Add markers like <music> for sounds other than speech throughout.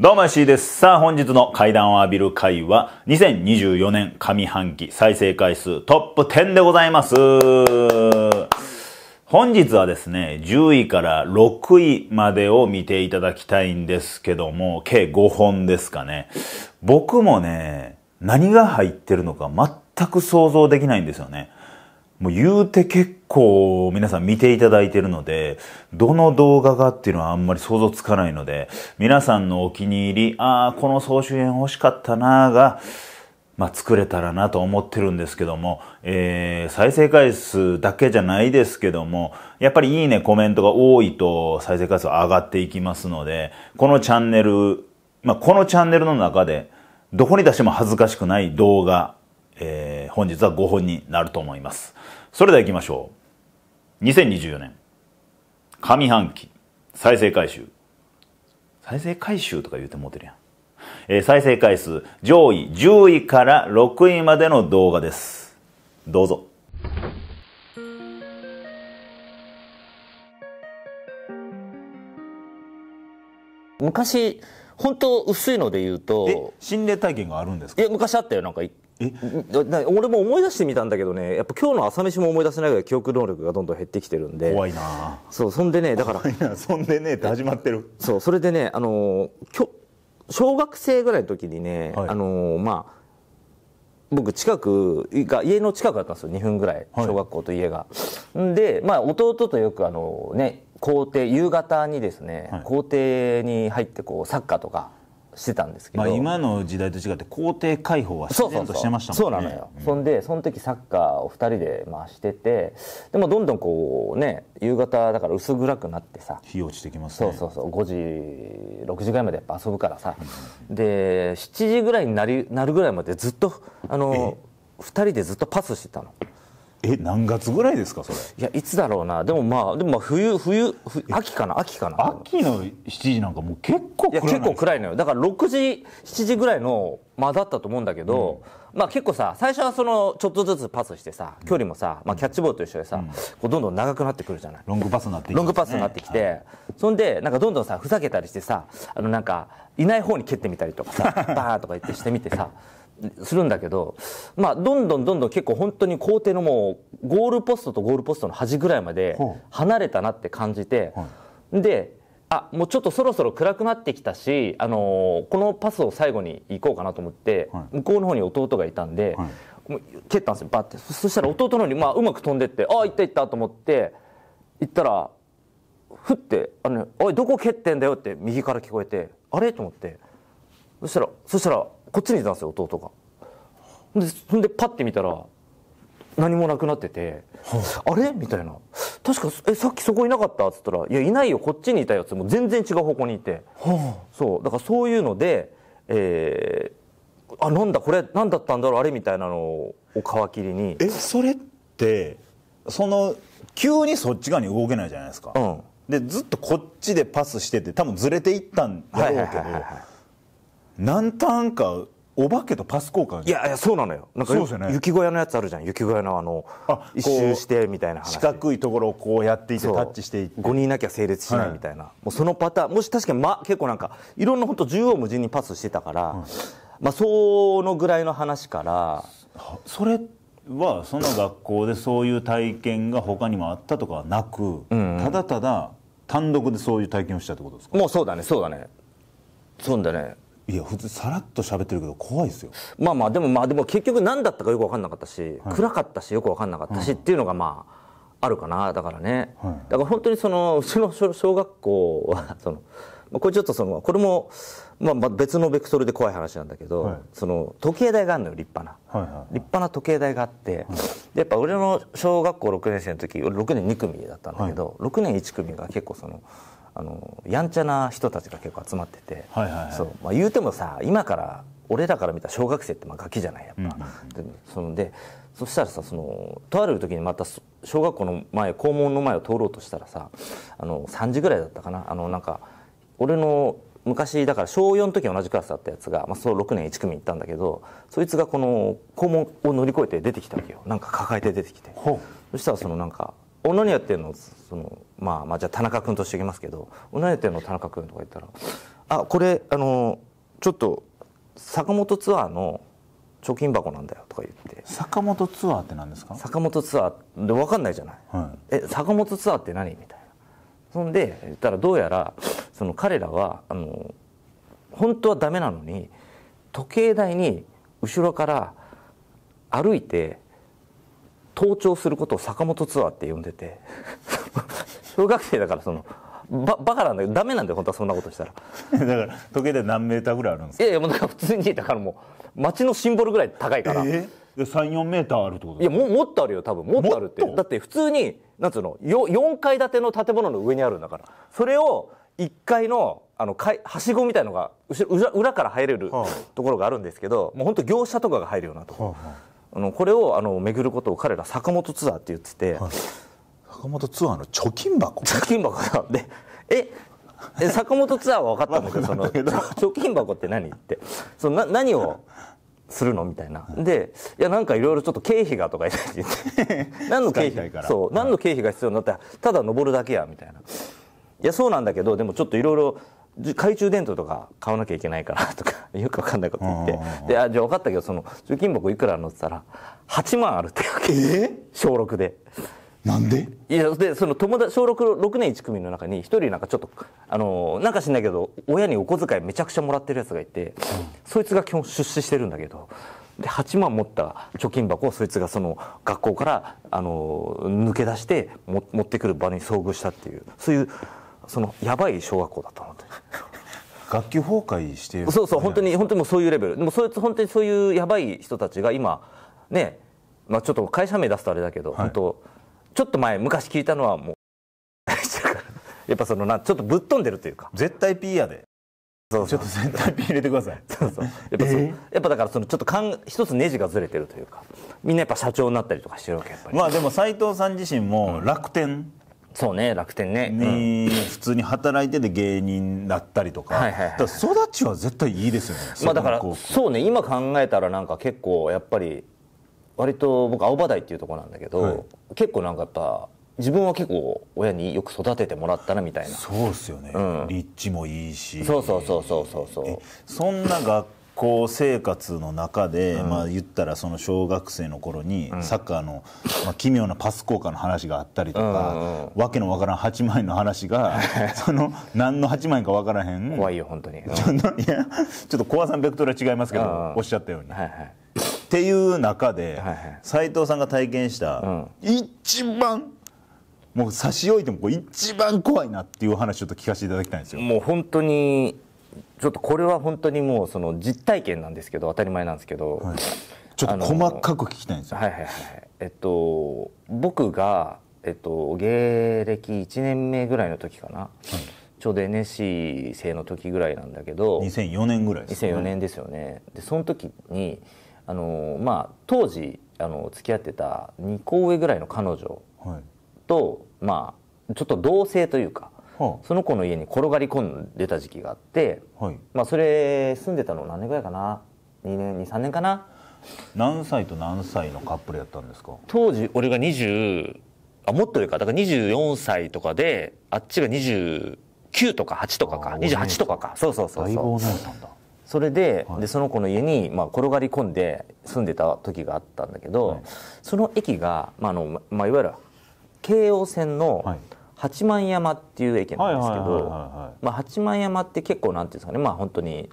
どうも石井です。さあ本日の階段を浴びる回は2024年上半期再生回数トップ10でございます。本日はですね、10位から6位までを見ていただきたいんですけども、計5本ですかね。僕もね、何が入ってるのか全く想像できないんですよね。もう言うて結構皆さん見ていただいてるので、どの動画がっていうのはあんまり想像つかないので、皆さんのお気に入り、ああ、この総集編欲しかったなーが、まあ、作れたらなと思ってるんですけども、えー、再生回数だけじゃないですけども、やっぱりいいね、コメントが多いと再生回数上がっていきますので、このチャンネル、まあ、このチャンネルの中で、どこに出しても恥ずかしくない動画、えー、本日は5本になると思います。それではいきましょう。2024年、上半期、再生回収。再生回収とか言うてもうてるやん。えー、再生回数、上位10位から6位までの動画です。どうぞ。昔本当薄いので言うと心霊体験があるんですいや昔あったよなんか俺も思い出してみたんだけどねやっぱ今日の朝飯も思い出せないぐらい記憶能力がどんどん減ってきてるんで怖いなそうそんでねだからそんでねって始まってるそうそれでねあのきょ小学生ぐらいの時にね、はい、あのまあ僕近くが家の近くだったんですよ2分ぐらい小学校と家が、はい、でまあ弟とよくあのね校庭夕方にですね、はい、校庭に入ってこうサッカーとかしてたんですけど、まあ、今の時代と違って校庭開放はとしてましたもんねそうなのよ、うん、そんでその時サッカーを2人で回しててでもどんどんこうね夕方だから薄暗くなってさ日落ちてきます、ね、そうそうそう5時6時ぐらいまでやっぱ遊ぶからさ、うん、で7時ぐらいになりなるぐらいまでずっとあの2人でずっとパスしてたの。え何月ぐらいですかそれいやいつだろうなでもまあでもまあ冬冬秋かな秋かな秋の7時なんかもう結構暗いいや結構暗いのよだから6時7時ぐらいの間だったと思うんだけど、うん、まあ結構さ最初はそのちょっとずつパスしてさ距離もさ、うん、まあ、キャッチボールと一緒でさ、うん、こうどんどん長くなってくるじゃないロングパスになってきて、ね、ロングパスになってきて、はい、そんでなんかどんどんさふざけたりしてさあのなんかいない方に蹴ってみたりとかさ <laughs> バーンとか言ってしてみてさするんだけど、まあ、どんどんどんどん結構本当に校庭のもうゴールポストとゴールポストの端ぐらいまで離れたなって感じて、であもうちょっとそろそろ暗くなってきたし、あのー、このパスを最後に行こうかなと思って、向こうの方に弟がいたんで、もう蹴ったんですよバッてそしたら弟の方に、まあ、うまく飛んでってああ行った行ったと思って行ったらふってあの、ね「おいどこ蹴ってんだよ」って右から聞こえてあれと思ってそしたらそしたらこっちにいたんですよ弟がでそんでパッて見たら何もなくなってて「あれ?」みたいな「確かえさっきそこいなかった?」っつったら「いやいないよこっちにいたよ」ってもう全然違う方向にいてそうだからそういうのでえー、あなんだこれ何だったんだろうあれみたいなのを皮切りにえそれってその急にそっち側に動けないじゃないですか、うん、でずっとこっちでパスしてて多分ずれていったんだろうけど、はいはいはいはい何ターンかお化けとパス交換いやいやそうなのよなんかそうですよね雪小屋のやつあるじゃん雪小屋のあのあ一周してみたいな話四角いところをこうやっていてタッチしていって5人いなきゃ成立しないみたいな、もうそのパターンもし確かに、ま、結構なんかいろんな本当縦横無尽にパスしてたから、まあそのぐらいの話からそれはその学校でそういう体験が他にもあったとかはなく、ただただ単独でそういう体験をしたってことですかもうそうだねそうだねそうだねいや普通さらっと喋ってるけど怖いですよまあまあでもまあでも結局何だったかよく分かんなかったし、はい、暗かったしよく分かんなかったし、っていうのがまああるかなだからね、はい、だから本当にそのうちの <laughs> 小学校はそのこれちょっとそのこれも、まあ、別のベクトルで怖い話なんだけど、はい、その時計台があるのよ立派な、はいはいはい、立派な時計台があって、はい、でやっぱ俺の小学校6年生の時俺6年2組だったんだけど、はい、6年1組が結構その。あのやんちゃな人たちが結構集まってて、はいはいはい、そうまあ、言うてもさ今から俺らから見た小学生ってまあガキじゃないやっぱ。うん、でそのでそしたらさそのとある時にまた小学校の前校門の前を通ろうとしたらさあの3時ぐらいだったかなあのなんか俺の昔だから小4の時同じクラスだったやつが、まあ、そう6年1組行ったんだけどそいつがこの校門を乗り越えて出てきたわけよなんか抱えて出てきてそしたらそのなんかお何やってんのそのまあまあじゃあ田中君としておきますけど女にやってんの田中君とか言ったら「あこれあのちょっと坂本ツアーの貯金箱なんだよ」とか言って坂本ツアーって何ですか坂本ツアーで分かんないじゃない、はい、え坂本ツアーって何みたいなそんで言ったらどうやらその彼らはあの本当はダメなのに時計台に後ろから歩いて登頂することを坂本ツアーって呼んでて <laughs> 小学生だからそのババカなんだけどダメなんだよ本当はそんなことしたらだから時計で何メーターぐらいあるんですかいやいやもうだから普通にだからもう街のシンボルぐらい高いから、えー、34メーターあるってこといやももっとあるよ多分もっとあるってだって普通になんつうの 4, 4階建ての建物の上にあるんだからそれを1階のあのかいはしごみたいのが後ろ裏裏から入れる、はあ、ところがあるんですけどもう本当業者とかが入るようなとこ、はあはああのこれをあの巡ることを彼ら坂本ツアーって言ってて、はい、坂本ツアーの貯金箱貯金箱なんでええ坂本ツアーは分かったんだけどその貯金箱って何ってそのな何をするのみたいな、でいやなんかいろいろちょっと経費がとか言って <laughs> 何の経費からそう、はい、何の経費が必要になったらただ登るだけやみたいないやそうなんだけどでもちょっといろいろ懐中電灯とか買わなきゃいけないからとかよくわかんないこと言ってであじゃあ分かったけどその貯金箱いくらのって言ったら8万あるってわけ、えー、小6で。なんでいやでその友達小 6, 6年1組の中に一人なんかちょっとあのなんか知んないけど親にお小遣いめちゃくちゃもらってるやつがいて、うん、そいつが基本出資してるんだけどで8万持った貯金箱をそいつがその学校からあの抜け出しても持ってくる場に遭遇したっていうそういうそのやばい小学校だったのって。学級崩壊して、そうそう本当に本当にもうそういうレベルでもそいつ本当にそういうやばい人たちが今ねまあちょっと会社名出すとあれだけど、はい、本当ちょっと前昔聞いたのはもう <laughs> やっぱそのなちょっとぶっ飛んでるというか絶対 P やでそうちょっと絶対 P 入れてくださいそうそうやっぱそ、えー、やっぱだからそのちょっとかん一つネジがずれてるというかみんなやっぱ社長になったりとかしてるわけまあでも斎藤さん自身も楽天、うんそうね楽天ね、うん、普通に働いてで芸人だったりとか,、はいはいはい、育ちは絶対いいですよねまあだからそうね今考えたらなんか結構やっぱり割と僕青葉台っていうとこなんだけど、はい、結構なんかやっぱ自分は結構親によく育ててもらったなみたいなそうっすよね、うん、立地もいいしそうそうそうそうそうそうそんな学校生活の中で、うん、まあ言ったらその小学生の頃にサッカーの、まあ、奇妙なパス効果の話があったりとか、うん、わけのわからん8枚の話が <laughs> その何の8枚かわからへん怖いよ本当に、うん、ちょいやちょっと怖さのベクトルは違いますけどおっしゃったように。はいはいっていう中で斎、はい藤さんが体験した、一番もう差し置いても一番怖いなっていう話ちょっと聞かせていただきたいんですよ。もう本当にちょっとこれは本当にもうその実体験なんですけど当たり前なんですけど、はい、ちょっと細かく聞きたいんですよ。はいはいはい。えっと僕がえっと芸歴1年目ぐらいの時かな。はいちょうど NSC 生の時ぐらいなんだけど2004年ぐらいですね2004年ですよねでその時にあのまあ当時あの付き合ってた2個上ぐらいの彼女と、はい、まあちょっと同性というかその子の家に転がり込んでた時期があって、はい、まあそれ住んでたの何年ぐらいかな2年23年かな何歳と何歳のカップルやったんですか当時俺が20あもっと上かだから24歳とかであっちが29とか8とかか28とかかそうそうそうそうそれではい、でその子の家に、まあ、転がり込んで住んでた時があったんだけど、はい、その駅が、まああのまあ、いわゆる京王線の八幡山っていう駅なんですけど八幡山って結構なんていうんですかねまあ本当に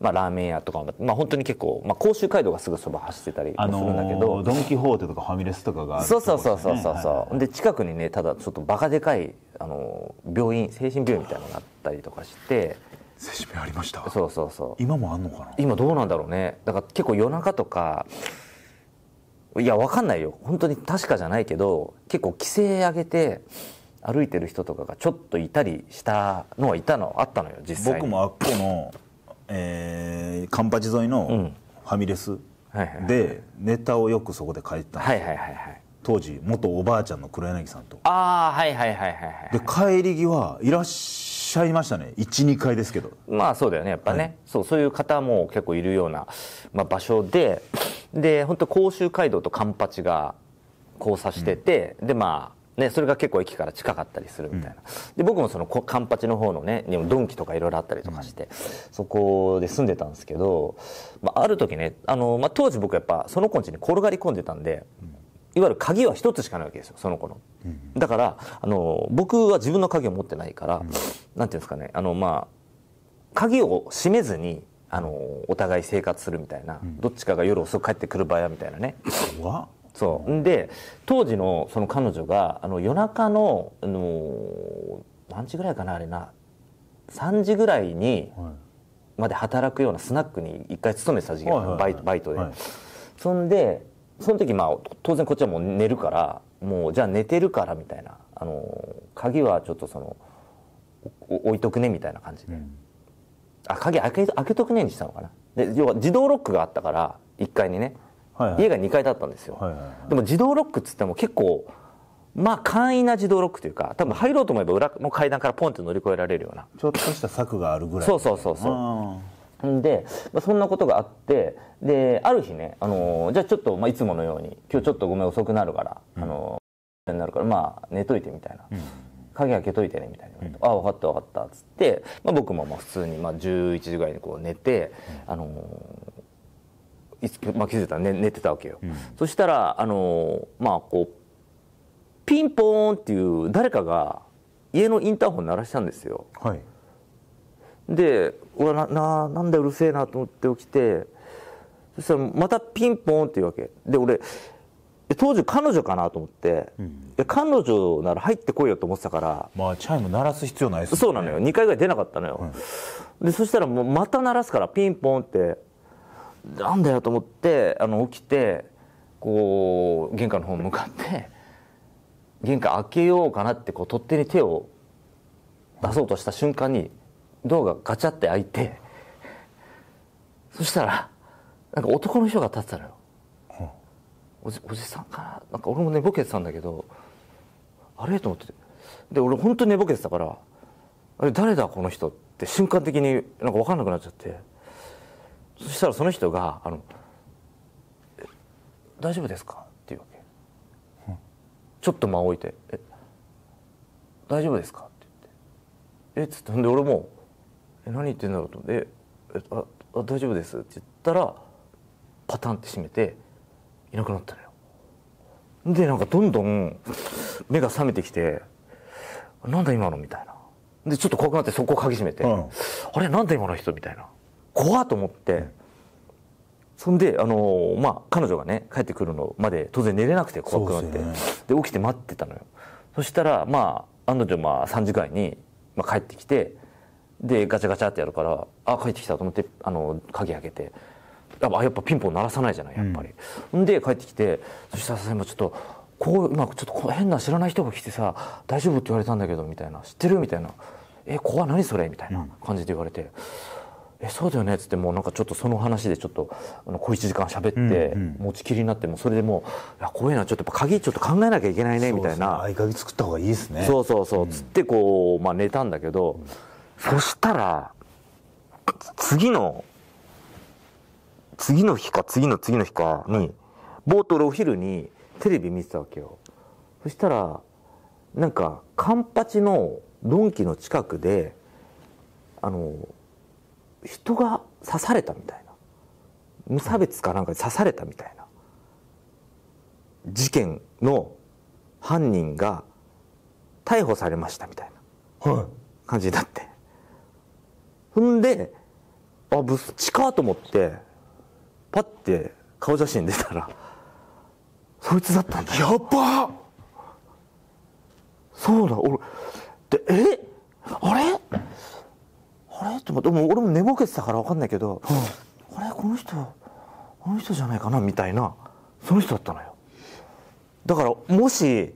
まあ、ラーメン屋とかまあ、本当に結構、まあ、甲州街道がすぐそば走ってたりするんだけど、ドン・キホーテとかファミレスとかがそうそうそうそうそうで近くにねただちょっとバカでかいあの病院精神病院みたいなのがあったりとかして精神病ありましたそうそうそう今もあんのかな今どうなんだろうねだから結構夜中とかいやわかんないよ本当に確かじゃないけど結構規制上げて歩いてる人とかがちょっといたりしたのはいたのあったのよ実際僕もあっこの、えー、カンパチ沿いのファミレスでネタをよくそこで書いてたんですよ、はいはいはいはい当時元おばあちゃんの黒柳さんとああはいはいはいはい、で帰り際いらっしゃいましたね12階ですけどまあそうだよねやっぱね、はい、そうそういう方も結構いるような、まあ、場所でで本当甲州街道とカンパチが交差してて、うん、でまあね、それが結構駅から近かったりするみたいな、で僕もそのカンパチの方のねドンキとかいろいろあったりとかして、そこで住んでたんですけど、まあ、ある時ねあの、まあ、当時僕やっぱその子んちに転がり込んでたんで。いわゆる鍵は一つしかないわけですよその子の、だからあの僕は自分の鍵を持ってないから、うん、なんていうんですかねあのまあ鍵を閉めずにあのお互い生活するみたいな、うん、どっちかが夜遅く帰ってくる場合はみたいなね怖っそうで当時のその彼女があの夜中のあの何時ぐらいかなあれな3時ぐらいにまで働くようなスナックに一回勤めてた時期はい、バイトで、はい、そんでその時まあ当然こっちはもう寝るからもうじゃあ寝てるからみたいなあの鍵はちょっとその置いとくねみたいな感じで、うん、あ鍵開け開けとくねにしたのかなで要は自動ロックがあったから1階にねはいはい、家が2階だったんですよ、はいはいはい、でも自動ロックっつっても結構まあ簡易な自動ロックというか多分入ろうと思えば裏の階段からポンって乗り越えられるようなちょっとした策があるぐらいそうそうそうそうで、まあ、そんなことがあってである日ね、あのー、じゃあちょっと、まあ、いつものように今日ちょっとごめん遅くなるから、うん、あのー、になるからまあ寝といてみたいな、うん、鍵開けといてねみたいな、うん、ああ分かった分かったっつって、まあ、僕もまあ普通にまあ11時ぐらいにこう寝て、あのーまあ、気づいたら寝寝てたわけよ、うん、そしたらあのまあこうピンポーンっていう誰かが家のインターホン鳴らしたんですよ、はい、でうわなななんだうるせえなと思って起きてそしたらまたピンポーンっていうわけで俺当時彼女かなと思って、うん、彼女なら入ってこいよと思ってたからまあチャイム鳴らす必要ないです、ね、そうなのよ2回ぐらい出なかったのよ、うん、でそしたらもうまた鳴らすからピンポンってなんだよと思ってあの起きてこう玄関の方向かって玄関開けようかなってこう取っ手に手を出そうとした瞬間にドアがガチャって開いてそしたらなんか男の人が立ってたのよ、うん、おじおじさんかななんか俺も寝ぼけてたんだけどあれと思ってで俺本当に寝ぼけてたからあれ誰だこの人って瞬間的になんか分かんなくなっちゃって。そしたらその人が「あの大丈夫ですか?」っていうわけ、うん、ちょっと間を置いて「え大丈夫ですか?」って言って「えっ?」つってんで俺も「え何言ってんだろう?」と思って「えああ大丈夫です」って言ったらパタンって閉めていなくなったのよ。でなんかどんどん目が覚めてきて「なんだ今の」みたいな。でちょっと怖くなってそこを鍵閉めて「うん、あれなんだ今の人」みたいな。怖っと思って。そんで、あのー、まあ、彼女がね帰ってくるのまで当然寝れなくて怖くなってで、ねで、起きて待ってたのよそしたら、まあ、案の定まあ3時間に、まあ、帰ってきてでガチャガチャってやるからあ帰ってきたと思ってあの鍵開けてやっぱやっぱピンポン鳴らさないじゃないやっぱり、うん、で帰ってきてそしたらさ今ちょっとこう今ちょっと変な知らない人が来てさ「大丈夫?」って言われたんだけどみたいな「知ってる?」みたいな「え怖何それ?」みたいな感じで言われて。うえそうだよねっつってもうなんかちょっとその話でちょっとあの小1時間喋って、持ちきりになってもそれでもういやこういうのはちょっと鍵ちょっと考えなきゃいけないねみたいな合鍵作った方がいいですねそうそうそう、つってこうまあ寝たんだけど、そしたら次の次の日か次の次の日かにボートでお昼にテレビ見てたわけよそしたらなんかカンパチのドンキの近くであの人が刺されたみたいな無差別かなんかで刺されたみたいな事件の犯人が逮捕されましたみたいな感じになって、はい、ほんであぶっちかと思ってパッて顔写真出たらそいつだったんだやばそうだ俺でえあれれって思っても俺も寝ぼけてたから分かんないけど、うん、あれこの人この人じゃないかなみたいなその人だったのよだからもし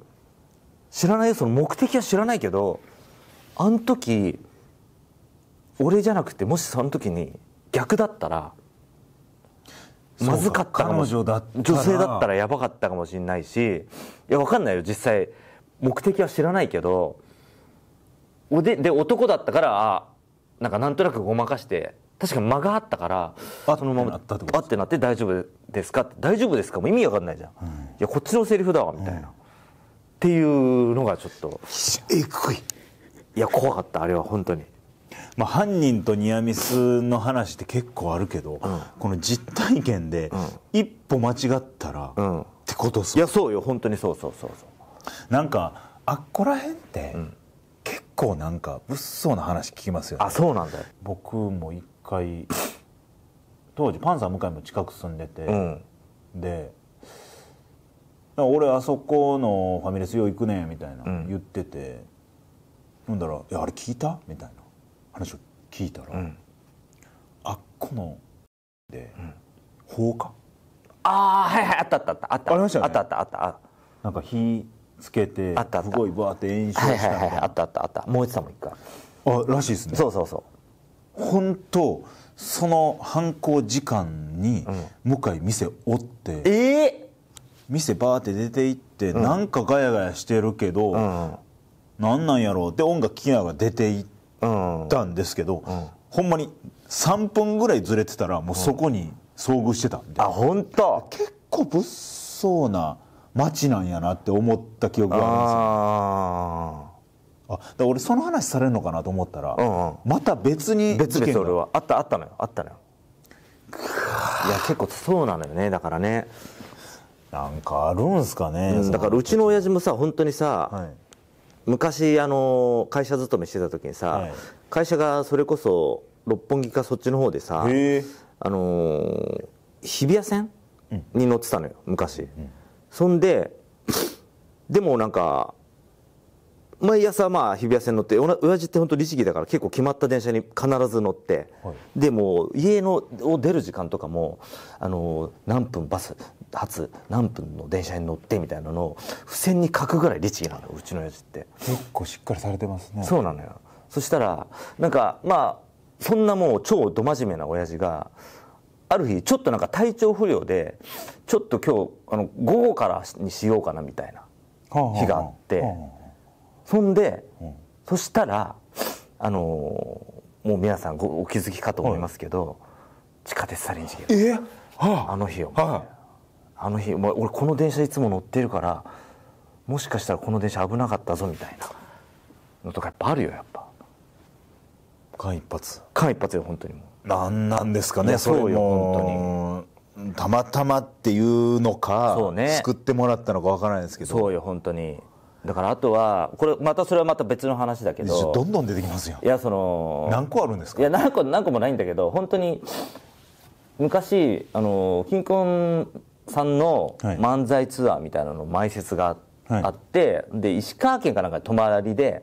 知らないその目的は知らないけどあの時俺じゃなくてもしその時に逆だったらまずかったかも女性だったらやばかったかもしれないしいや分かんないよ実際目的は知らないけどでで男だったからあなんかなんとなくごまかして確か間があったからそのままあってなって大丈夫ですかって大丈夫ですかも意味わかんないじゃん、うん、いやこっちのセリフだわみたいな、うん、っていうのがちょっとえぐいいや怖かったあれは本当に。まあ、犯人とニアミスの話って結構あるけど、うん、この実体験で一歩間違ったら、ってこといやそうよ本当にそうそうそうそうなんかあっこらへんって、うん構なんか物騒な話聞きますよねあそうなんだよ僕も一回 <laughs> 当時パンサー向井も近く住んでて、うん、で俺あそこのファミレスよう行くねみたいな言ってて、ほんだら「いやあれ聞いた?」みたいな話を聞いたら、うんあっこので、放火ああはいはいあったあったあったあったありましたったあったあったあったあなんか火つけてあったあったすごいバーって演出したはいはいはいあったあったあった燃えてたもん一回あらしいですねそうそうそう本当その犯行時間に向井店おって、うん、えー、店バーって出て行って、うん、なんかガヤガヤしてるけど、うん、なんなんやろうって音楽機きが出ていったんですけど、うん、ほんまに3分ぐらいずれてたらもうそこに遭遇してたんで、うん、あ本当結構物騒な街なんやなって思った記憶があるんですよ。ああ俺その話されるのかなと思ったら、うんうん、また別に別に俺はあったあったのよあったのよいや結構そうなのよねだからねなんかあるんすかね、うん、だからうちの親父もさ本当にさ、はい、昔あの会社勤めしてた時にさ、はい、会社がそれこそ六本木かそっちの方でさあの日比谷線、うん、に乗ってたのよ昔、うんそんででもなんか毎朝まあ日比谷線乗って親父って本当律儀だから結構決まった電車に必ず乗って、はい、でも家のを出る時間とかもあの何分バス発何分の電車に乗ってみたいなのを付箋に書くぐらい律儀なのうちの親父って結構しっかりされてますねそうなのよそしたらなんかまあそんなもう超ど真面目な親父がある日ちょっとなんか体調不良でちょっと今日あの午後からにしようかなみたいな日があって、そんで、そしたらあのもう皆さんごお気づきかと思いますけど、地下鉄サリン事件、えーはあ、あの日よ、はあ、あの日、俺この電車いつも乗ってるからもしかしたらこの電車危なかったぞみたいなのとかやっぱあるよやっぱ間一髪間一髪よ本当にもう何なんですかねそれも本当にたまたまっていうのかそう、ね、救ってもらったのかわからないですけどそうよ本当にだからあとはこれまたそれはまた別の話だけどどんどん出てきますよいやその何個あるんですかいや何個何個もないんだけど本当に昔あの金婚さんの漫才ツアーみたいなの埋設があって、はい、で石川県かなんか泊まりで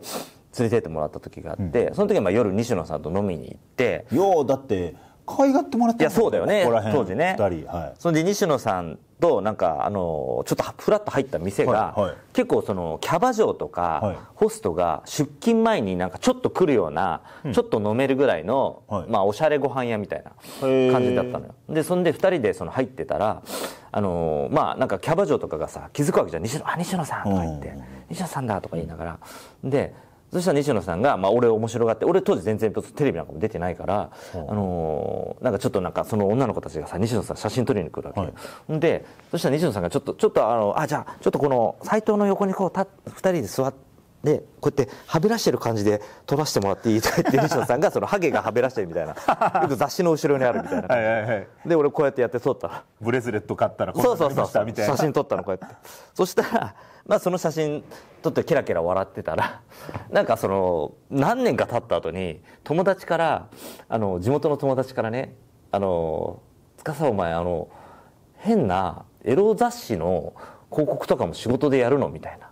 連れてってもらった時があって、うん、その時はまあ夜西野さんと飲みに行ってようだって可愛がってもらっていやそうだよね当時ね2人、はい、そんで西野さんとなんかあのちょっとふらっと入った店が、はいはい、結構そのキャバ嬢とか、ホストが出勤前になんかちょっと来るような、うん、ちょっと飲めるぐらいの、まあおしゃれご飯屋みたいな感じだったのよでそんで2人でその入ってたらあのまあなんかキャバ嬢とかがさ気づくわけじゃん西野あ西野さん」とか言って「西野さんだ」とか言いながらでそしたら西野さんが、まあ、俺面白がって、俺当時全然テレビなんかも出てないから、あのー、なんかちょっとなんかその女の子たちがさ、西野さん写真撮りに来るわけ。はい、で、そしたら西野さんがちょっと、ちょっとあの、あ、じゃあ、ちょっとこの斎藤の横にこう、た二人で座って、でこうやってはべらしてる感じで撮らせてもらっていいとか言って <laughs> 西野さんがそのハゲがはべらしてるみたいなよく雑誌の後ろにあるみたいなはいはい、はい、で俺こうやってやって撮ったらブレスレット買ったらこうなりましたみたいな写真撮ったのこうやってそしたらまあ、その写真撮ってキラキラ笑ってたら <laughs> なんかその何年か経った後に友達からあの地元の友達からね「あの司お前あの変なエロ雑誌の広告とかも仕事でやるの?」みたいな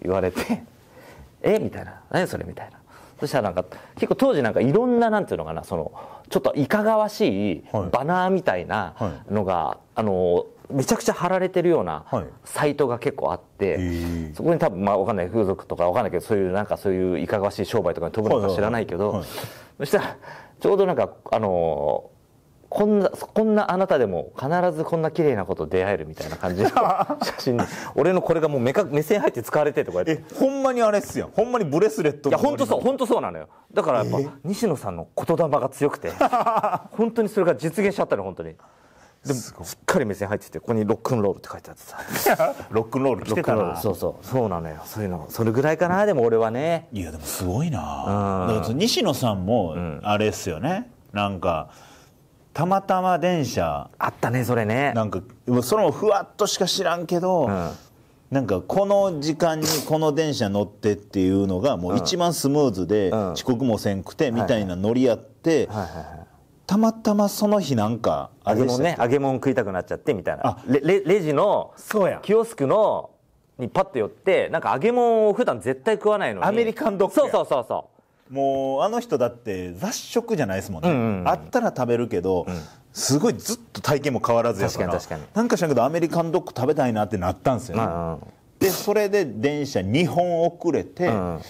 言われて「<laughs> えみたいな「何それ?」みたいな。そしたらなんか結構当時なんかいろんななんていうのかなそのちょっといかがわしいバナーみたいなのが、はいはい、あのめちゃくちゃ貼られてるようなサイトが結構あって、はい、そこに多分まあ分かんない風俗とか分かんないけどそういうなんかそういういかがわしい商売とかに飛ぶのか知らないけど、はいはい、そしたらちょうどなんかあのー、こんなこんなあなたでも必ずこんな綺麗なこと出会えるみたいな感じの <laughs> 写真に俺のこれがもう目か目線入って使われてとかえほんまにあれっすやんほんまにブレスレットいや本当そう本当そうなのよだからやっぱ西野さんの言霊が強くて <laughs> 本当にそれが実現しちゃったの本当に。でもすっかり目線入っててここにロックンロールって書いてあってさ <laughs> ロックンロール来てたなそうそうそうなのよそういうのそれぐらいかなでも俺はねいやでもすごいな、うん、だから西野さんもあれっすよね、うん、なんかたまたま電車あったねそれねなんかそのふわっとしか知らんけど、うん、なんかこの時間にこの電車乗ってっていうのがもう一番スムーズで遅刻もせんくてみたいな乗り合ってたまたまその日なんか揚げもね揚げもん食いたくなっちゃってみたいなレレジのキオスクのにパッと寄ってなんか揚げもんを普段絶対食わないのにアメリカンドッグそうそうそうそうもうあの人だって雑食じゃないですもんね、うんうんうん、あったら食べるけど、うん、すごいずっと体験も変わらずやから確かに確かになんかしらんけどアメリカンドッグ食べたいなってなったんですよね、うんうん、でそれで電車2本遅れて、うん、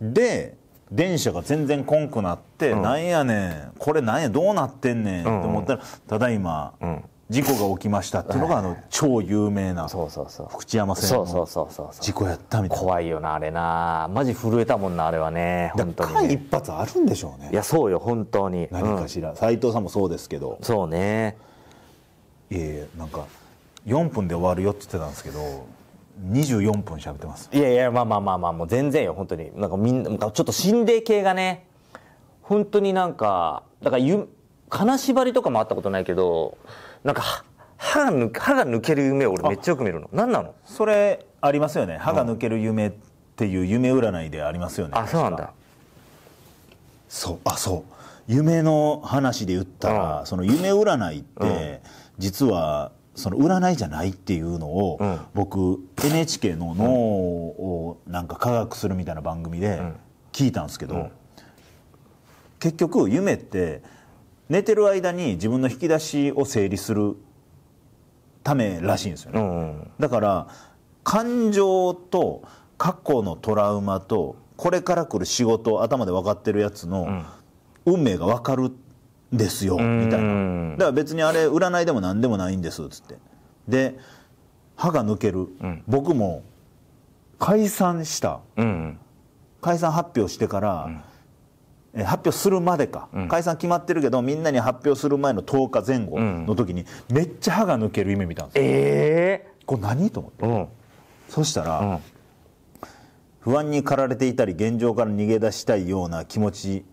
で電車が全然こんくなって「な、うんやねんこれなんやどうなってんねん」って思ったら「ただいま、事故が起きました」っていうのがあの超有名な福知山線の事故やったみたいな怖いよなあれなマジ震えたもんなあれはね本当に間一発あるんでしょうねいやそうよ本当に何かしら斎、うん、藤さんもそうですけどそうねええなんか4分で終わるよって言ってたんですけど24分喋ってますいやいやまあまあまあまあもう全然よ本当になんかみんなちょっと心霊系がね本当になんかだからゆ金縛りとかもあったことないけどなんか歯が抜歯が抜ける夢を俺めっちゃよく見るの何なのそれありますよね歯が抜ける夢っていう夢占いでありますよね、あそうなんだそうあそう夢の話で言ったら、うん、その夢占いって、うん、実はその占いじゃないっていうのを、うん、僕 NHK の脳をなんか科学するみたいな番組で聞いたんですけど、うん、結局夢って寝てる間に自分の引き出しを整理するためらしいんですよね、うんうん、だから感情と過去のトラウマとこれから来る仕事頭で分かってるやつの運命が分かるっですよみたいなだから別にあれ占いでも何でもないんですっつってで歯が抜ける、うん、僕も解散した、うんうん、解散発表してから、うん、発表するまでか、うん、解散決まってるけどみんなに発表する前の10日前後の時に、めっちゃ歯が抜ける夢見たんですええー、これ何と思って、そしたら、不安に駆られていたり現状から逃げ出したいような気持ち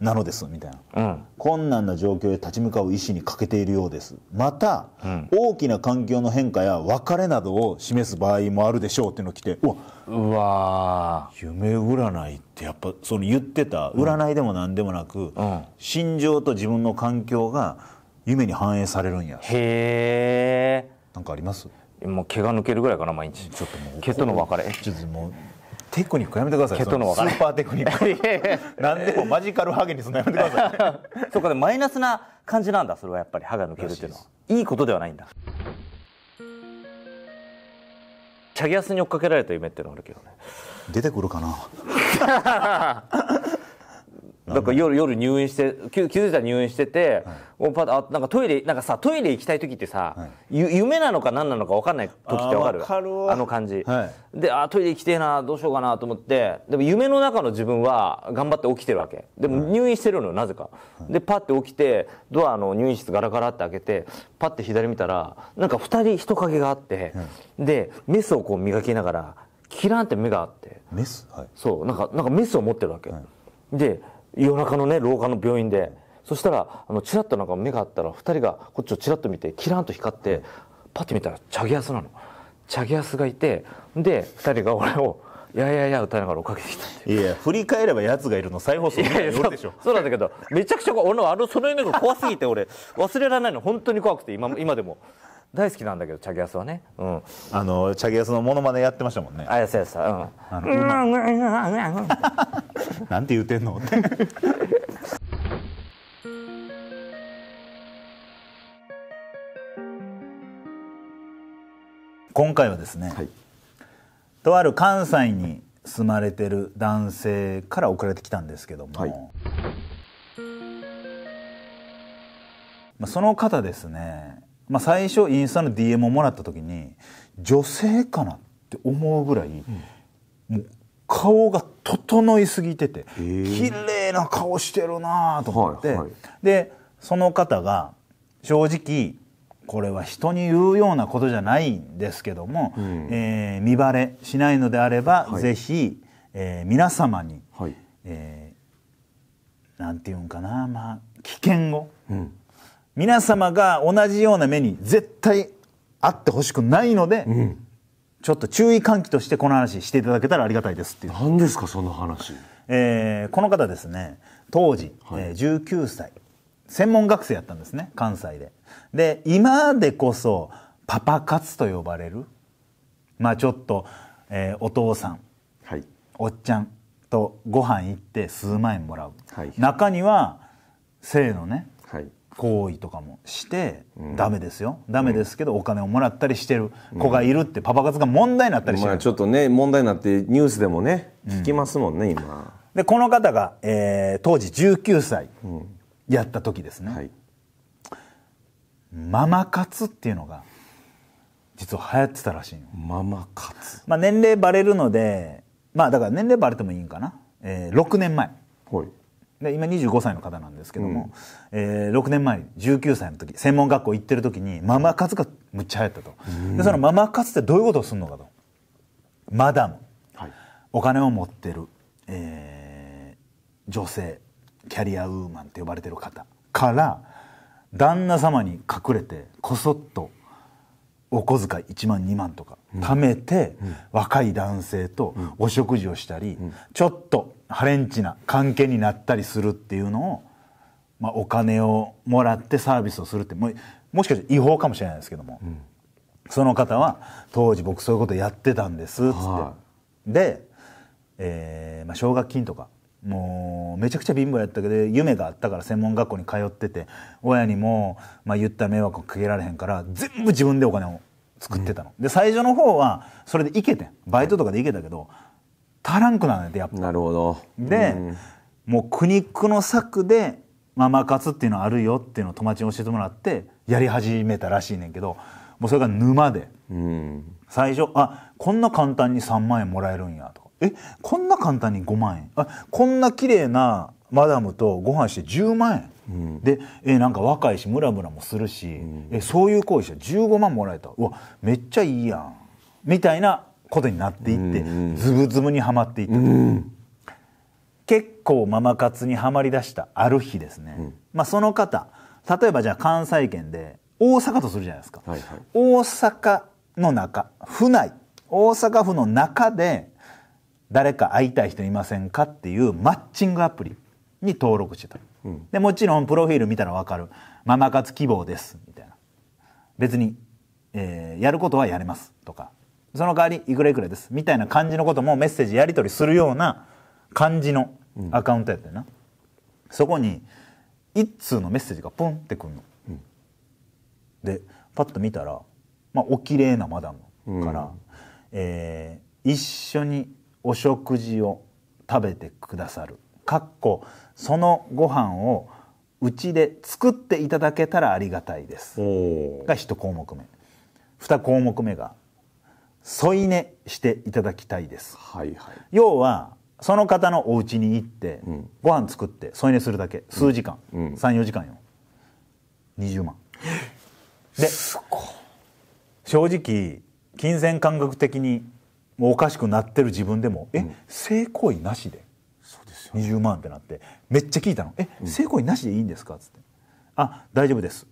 なのですみたいな、うん、困難な状況へ立ち向かう意思に欠けているようですまた、うん、大きな環境の変化や別れなどを示す場合もあるでしょうっていうの来てうわ夢占いってやっぱその言ってた占いでも何でもなく、うん、心情と自分の環境が夢に反映されるんやへえんかありますもう毛が抜けるぐらいかな毎日ちょっともう毛との別れちょっともうテクニックやめてください。スーパーテクニック。何でもマジカルハゲにすんのやめてください。そうか、マイナスな感じなんだ。それはやっぱり歯が抜けるっていうのは。いいいことではないんだ。チャギアスに追っかけられた夢っていうのあるけどね。出てくるかな。だから夜夜入院して気づいたら入院してて、はい、パあなんかトイレなんかさトイレ行きたい時ってさ、はい、夢なのか何なのか分かんない時って分かるあの感じ、はい、であトイレ行きてえなどうしようかなと思ってでも夢の中の自分は頑張って起きてるわけでも入院してるのよなぜか、でパって起きてドアの入院室ガラガラって開けてパって左見たらなんか2人人影があって、でメスをこう磨きながらキランって目があってメス、はい、そうなんかなんかメスを持ってるわけ、で夜中のね廊下の病院でそしたらあのチラッとなんか目があったら2人がこっちをチラッと見てキランと光ってパッて見たらチャギアスなのチャギアスがいてで2人が俺を「いやいやいや」歌いながら追っかけてきたていやいや振り返ればやつがいるの再放送でしょそうなんだけどめちゃくちゃ俺のあのその夢が怖すぎて俺忘れられないの本当に怖くて今今でも大好きなんだけどチャゲアスはね、うん、あのチャゲアスのモノマネやってましたもんねあやさやさうんなんて言うてんのって <laughs> 今回はですね、はい、とある関西に住まれてる男性から送られてきたんですけども、はい、まあ、その方ですねまあ、最初インスタの DM をもらった時に女性かなって思うぐらい、もう顔が整いすぎてて綺麗な顔してるなと思って、はいはい、でその方が正直これは人に言うようなことじゃないんですけども、うん、えー、見バレしないのであれば、はい、ぜひ、えー、皆様に、はい、えー、なんていうんかな、まあ、危険を、うん、皆様が同じような目に絶対あってほしくないので、うん、ちょっと注意喚起としてこの話していただけたらありがたいですっていう何ですかその話、えー、この方ですね当時、はい、えー、19歳専門学生やったんですね関西でで今でこそパパ活と呼ばれるまあちょっと、えー、お父さん、はい、おっちゃんとご飯行って数万円もらう、はい、中には性のね行為とかもしてダメですよ、うん、ダメですけどお金をもらったりしてる子がいるってパパ活が問題になったりしてる、まあ、ちょっとね問題になってニュースでもね聞きますもんね、うん、今でこの方が、えー、当時19歳やった時ですね、はい、ママ活っていうのが実は流行ってたらしいママ活、まあ、年齢バレるのでまあだから年齢バレてもいいんかな、えー、6年前、はい、で今25歳の方なんですけども、うん、えー、6年前に19歳の時専門学校行ってる時にママ活がむっちゃ流行ったと、うん、でそのママ活ってどういうことをするのかとマダム、はい、お金を持ってる、えー、女性キャリアウーマンって呼ばれてる方から旦那様に隠れてこそっとお小遣い1万2万とか貯めて、うん、若い男性とお食事をしたり、ちょっとハレンチな関係になったりするっていうのを、まあ、お金をもらってサービスをするってももしかして違法かもしれないですけども、うん、その方は当時僕そういうことやってたんですっつって、はい、で、えーまあ、奨学金とかもうめちゃくちゃ貧乏やったけど夢があったから専門学校に通ってて親にも、まあ、言った迷惑をかけられへんから全部自分でお金を作ってたの、うん、で最初の方はそれで行けてんバイトとかで行けたけど、はい、タランクなるんでやっぱなるほどで、うん、もう苦肉の策でママ活っていうのあるよっていうのを友達に教えてもらってやり始めたらしいねんけどもうそれが沼で、うん、最初あこんな簡単に3万円もらえるんやとかえこんな簡単に5万円あこんな綺麗なマダムとご飯して10万円、うん、でえなんか若いしムラムラもするし、うん、えそういう行為して15万もらえたうわめっちゃいいやんみたいなことになっていって、ズブズブにはまっていった、うん、結構ママ活にはまりだしたある日ですね、うん、まあ、その方例えばじゃあ関西圏で大阪とするじゃないですか、はいはい、大阪の中府内大阪府の中で誰か会いたい人いませんかっていうマッチングアプリに登録してた、うん、でもちろんプロフィール見たら分かる「ママ活希望です」みたいな別に、えー、やることはやれます」とかその代わりいくらいくらですみたいな感じのこともメッセージやり取りするような感じのアカウントやったよな、うん、そこに一通のメッセージがポンってくんの、うん、でパッと見たら、まあ、おきれいなマダムから、うん、えー、一緒にお食事を食べてくださる」かっこそのご飯をうちで作っていただけたらありがたいですが1項目目二項目目が添い寝していただきたいです。はいはい、要はその方のお家に行って、ん、ご飯作って添い寝するだけ数時間、うんうん、34時間よ20万で正直金銭感覚的にもうおかしくなってる自分でも、うん、え性行為なしでそうですよ、ね、20万ってなってめっちゃ聞いたの「え、うん、性行為なしでいいんですか?」っつって「あ大丈夫です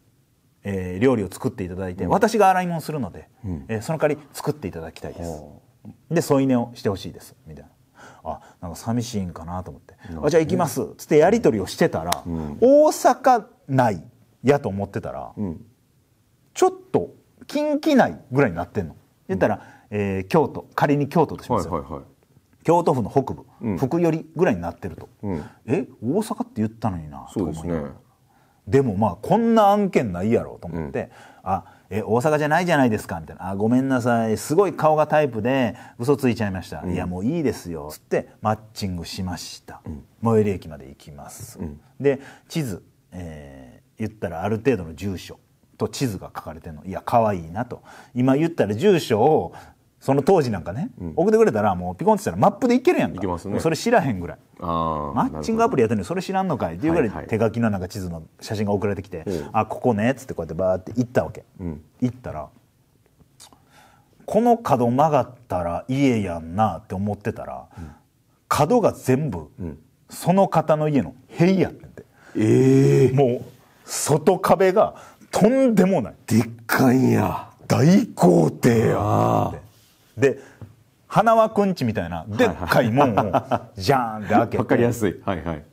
えー、料理を作っていただいて、私が洗い物するので、うん、えー、その代わり作っていただきたいです。で添い寝をしてほしいですみたいな。あなんか寂しいんかなと思って「あじゃあ行きます」っつってやり取りをしてたら、うん、大阪内やと思ってたら、うん、ちょっと近畿内ぐらいになってんの。言ったら、うん、えー、京都仮に京都としますよ、はいはいはい、京都府の北部、うん、福寄ぐらいになってると、うん、え大阪って言ったのになと思いながでもまあこんな案件ないやろと思って、うん、あえ大阪じゃないじゃないですかみたいな「あごめんなさいすごい顔がタイプで嘘ついちゃいました、うん、いやもういいですよ」つってマッチングしました、うん、最寄り駅まで行きます、うん、で地図、えー、言ったらある程度の住所と地図が書かれてるのいや可愛いなと今言ったら住所をその当時なんかね、うん、送ってくれたらもうピコンってしたらマップでいけるやんか、ね、それ知らへんぐらいマッチングアプリやってるのにそれ知らんのかいっていうぐらい手書きのなんか地図の写真が送られてきて、はいはい、あここねっつってこうやってバーって行ったわけ、うん、行ったらこの角曲がったら家やんなって思ってたら、うん、角が全部、その方の家の塀やってんて、ええー、もう外壁がとんでもないでっかいや大豪邸やって。で花輪くんちみたいなでっかい門をジャーンって開けて分かりやすい、はいはい、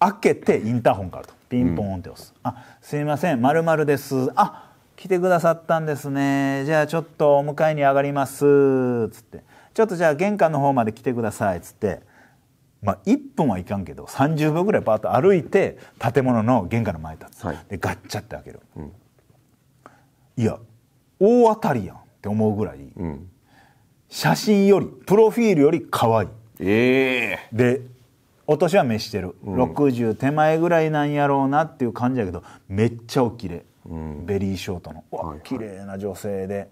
開けてインターホンからとピンポンって押す「うん、あすいませんまるです」あ来てくださったんですねじゃあちょっとお迎えに上がります」つって「ちょっとじゃあ玄関の方まで来てください」つってまあ、1分はいかんけど30秒ぐらいパーッと歩いて建物の玄関の前立つ、はい、でガッチャって開ける、うん、いや大当たりやんって思うぐらい、うん、写真よりプロフィールより可愛いええー、でお年は召してる、うん、60手前ぐらいなんやろうなっていう感じやけどめっちゃおきれい、うん、ベリーショートのわ、はいはい、綺麗な女性で、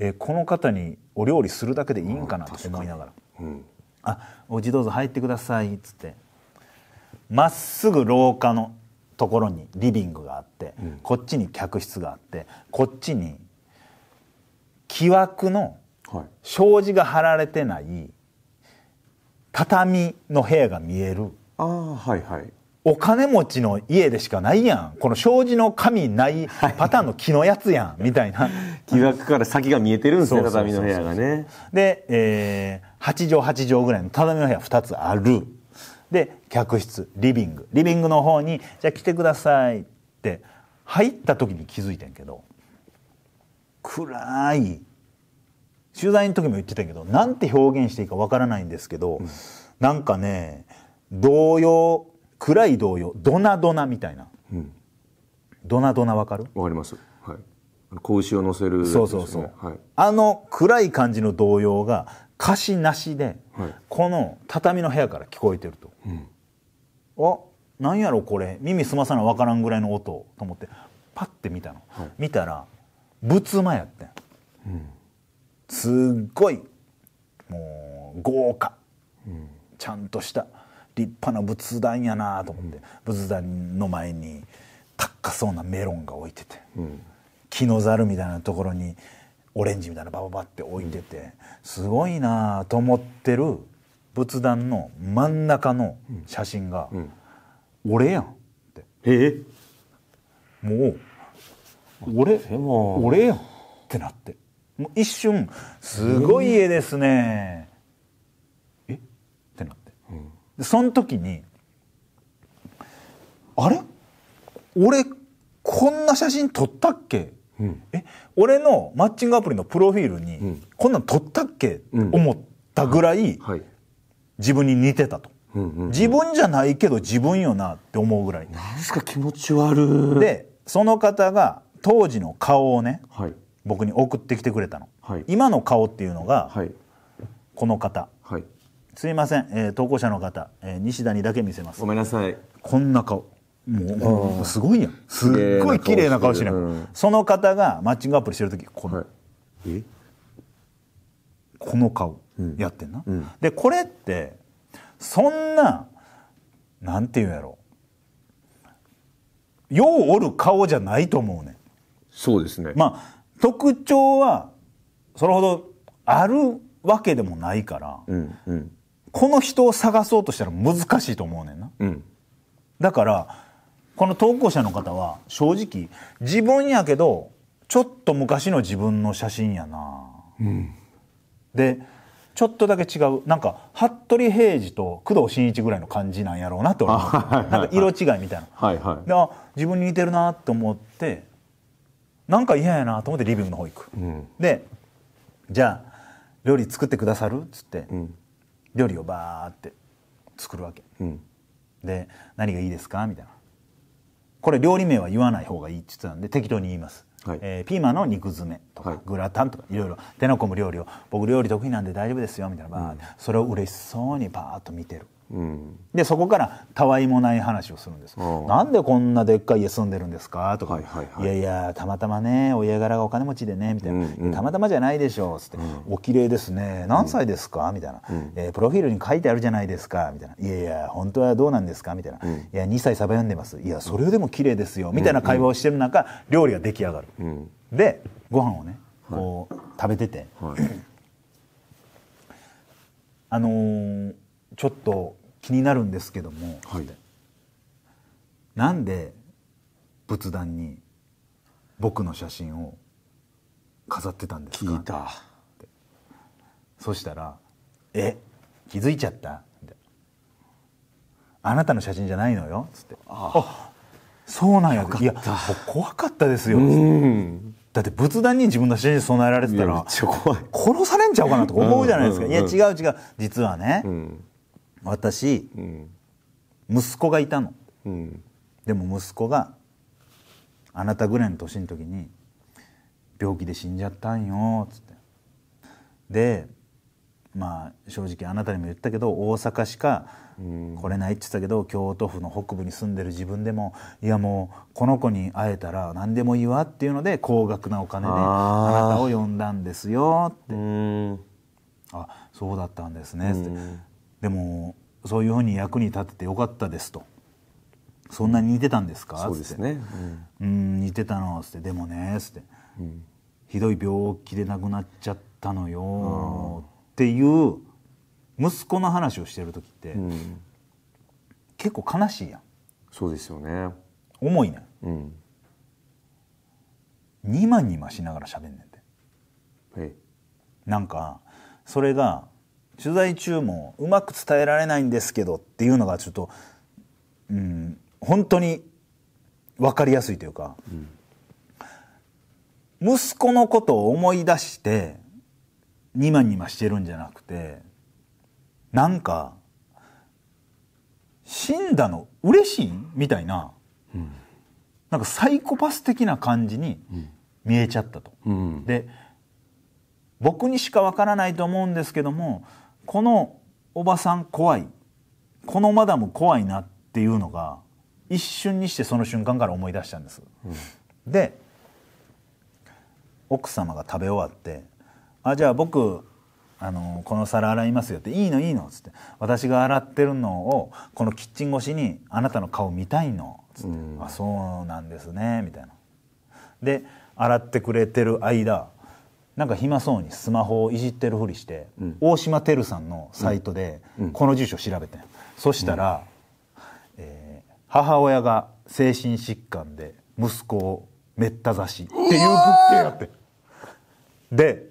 えこの方にお料理するだけでいいんかなって思いながら「うん、あおじどうぞ入ってください」っつってまっすぐ廊下のところにリビングがあって、うん、こっちに客室があってこっちに木枠の障子が張られてない畳の部屋が見えるあ、はいはい、お金持ちの家でしかないやんこの障子の紙ないパターンの木のやつやん、はい、みたいな木枠から先が見えてるんですね畳の部屋がねで、えー、8畳8畳ぐらいの畳の部屋2つあるで客室リビングリビングの方に「じゃあ来てください」って入った時に気づいてんけど暗い取材の時も言ってたけどなんて表現していいかわからないんですけど、うん、なんかね動揺暗い動揺ドナドナみたいな、うん、ドナドナわかるわかりますはい子を乗せる、ね、そうそうそう、はい、あの暗い感じの動揺が歌詞なしで、はい、この畳の部屋から聞こえてると、うん、あなんやろこれ耳すまさな分からんぐらいの音と思ってパッて見たの、はい、見たら仏間やってん、うん、すっごいもう豪華、うん、ちゃんとした立派な仏壇やなと思って、うん、仏壇の前に高そうなメロンが置いてて、うん、木のざるみたいなところにオレンジみたいなバババって置いてて、すごいなと思ってる仏壇の真ん中の写真が「俺やん」ってええもう俺俺やんってなってもう一瞬すごい家ですね、えってなって、でその時にあれ俺こんな写真撮ったっけ、うん、え俺のマッチングアプリのプロフィールに、こんなん撮ったっけって思ったぐらい、自分に似てたと、自分じゃないけど自分よなって思うぐらいなんすか気持ち悪いでその方が当時の顔をね、はい、僕に送ってきてくれたの、はい、今の顔っていうのが、この方、はい、すいません、えー、投稿者の方、えー、西田にだけ見せますごめんなさいこんな顔もうすごいやんすっごい綺麗な顔してる、うん、その方がマッチングアプリしてる時この、はい、この顔やってんな、うんうん、でこれってそんななんていうんやろようおる顔じゃないと思うねそうですねまあ特徴はそれほどあるわけでもないから、うんうん、この人を探そうとしたら難しいと思うねんな。うん、だからこの投稿者の方は正直自分やけどちょっと昔の自分の写真やな、うん、でちょっとだけ違うなんか服部平次と工藤新一ぐらいの感じなんやろうな思ってなんか色違いみたいな、はいはい、自分に似てるなて思ってなんか嫌やなと思ってリビングの方行く、うん、でじゃあ料理作ってくださるっつって、うん、料理をバーって作るわけ、うん、で何がいいですかみたいなこれ料理名は言わない方がいいって言ってたんで適当に言います、はい、えー、ピーマンの肉詰めとか、はい、グラタンとかいろいろ手の込む料理を僕料理得意なんで大丈夫ですよみたいなバーって、それを嬉しそうにパーッと見てるでそこからたわいもない話をするんです、なんでこんなでっかい家住んでるんですかとか、はいはいはい、いやいやたまたまね親柄がお金持ちでねみたいな、うんうん、たまたまじゃないでしょうつって、うん、お綺麗ですね何歳ですかみたいな、うん、えー、プロフィールに書いてあるじゃないですかみたいないやいや本当はどうなんですかみたいな、うん、いや2歳さば読んでますいやそれでも綺麗ですよみたいな会話をしてる中、うんうん、料理が出来上がる、うん、でご飯をねこう、はい、食べてて、はい、あのー、ちょっと気になるんですけども、はい、なんで仏壇に僕の写真を飾ってたんですか?」いたそしたら「え気づいちゃった?」たあなたの写真じゃないのよ」っつって「ああそうなんや」いや怖かったですよ」だって仏壇に自分の写真備えられてたら殺されんちゃうかなとか思うじゃないですか「いや違う違う実はね、うん私、うん、息子がいたの、うん、でも息子があなたぐらいの年の時に病気で死んじゃったんよっつってでまあ正直あなたにも言ったけど大阪しか来れないって言ってたけど、京都府の北部に住んでる自分でもいやもうこの子に会えたら何でもいいわっていうので高額なお金であなたを呼んだんですよってあそうだったんですねって、うん、でもそういうふうに役に立ててよかったですと。そんなに似てたんですか、うん、そう、ね、うん、似てたのっつってでもねっつって、うん、ひどい病気で亡くなっちゃったのよっていう息子の話をしてる時って、うん、結構悲しいやんそうですよね重いね、うん、ニマニマしながら喋んねんてなんかそれが取材中もうまく伝えられないんですけどっていうのがちょっと、うん、本当に分かりやすいというか、うん、息子のことを思い出してニマニマしてるんじゃなくてなんか死んだの嬉しいみたいな、うん、なんかサイコパス的な感じに見えちゃったと。うん、で僕にしかわからないと思うんですけどもこのおばさん怖いこのマダム怖いなっていうのが一瞬にしてその瞬間から思い出したんです、うん、で奥様が食べ終わって「あじゃあ僕あのこの皿洗いますよ」って「いいのいいの」っつって「私が洗ってるのをこのキッチン越しにあなたの顔見たいの」っつって「うん、あそうなんですね」みたいな。で洗ってくれてる間なんか暇そうにスマホをいじってるふりして、うん、大島てるさんのサイトでこの住所調べて、うん、そしたら、うん、えー、母親が精神疾患で息子をめった刺しっていう物件があってで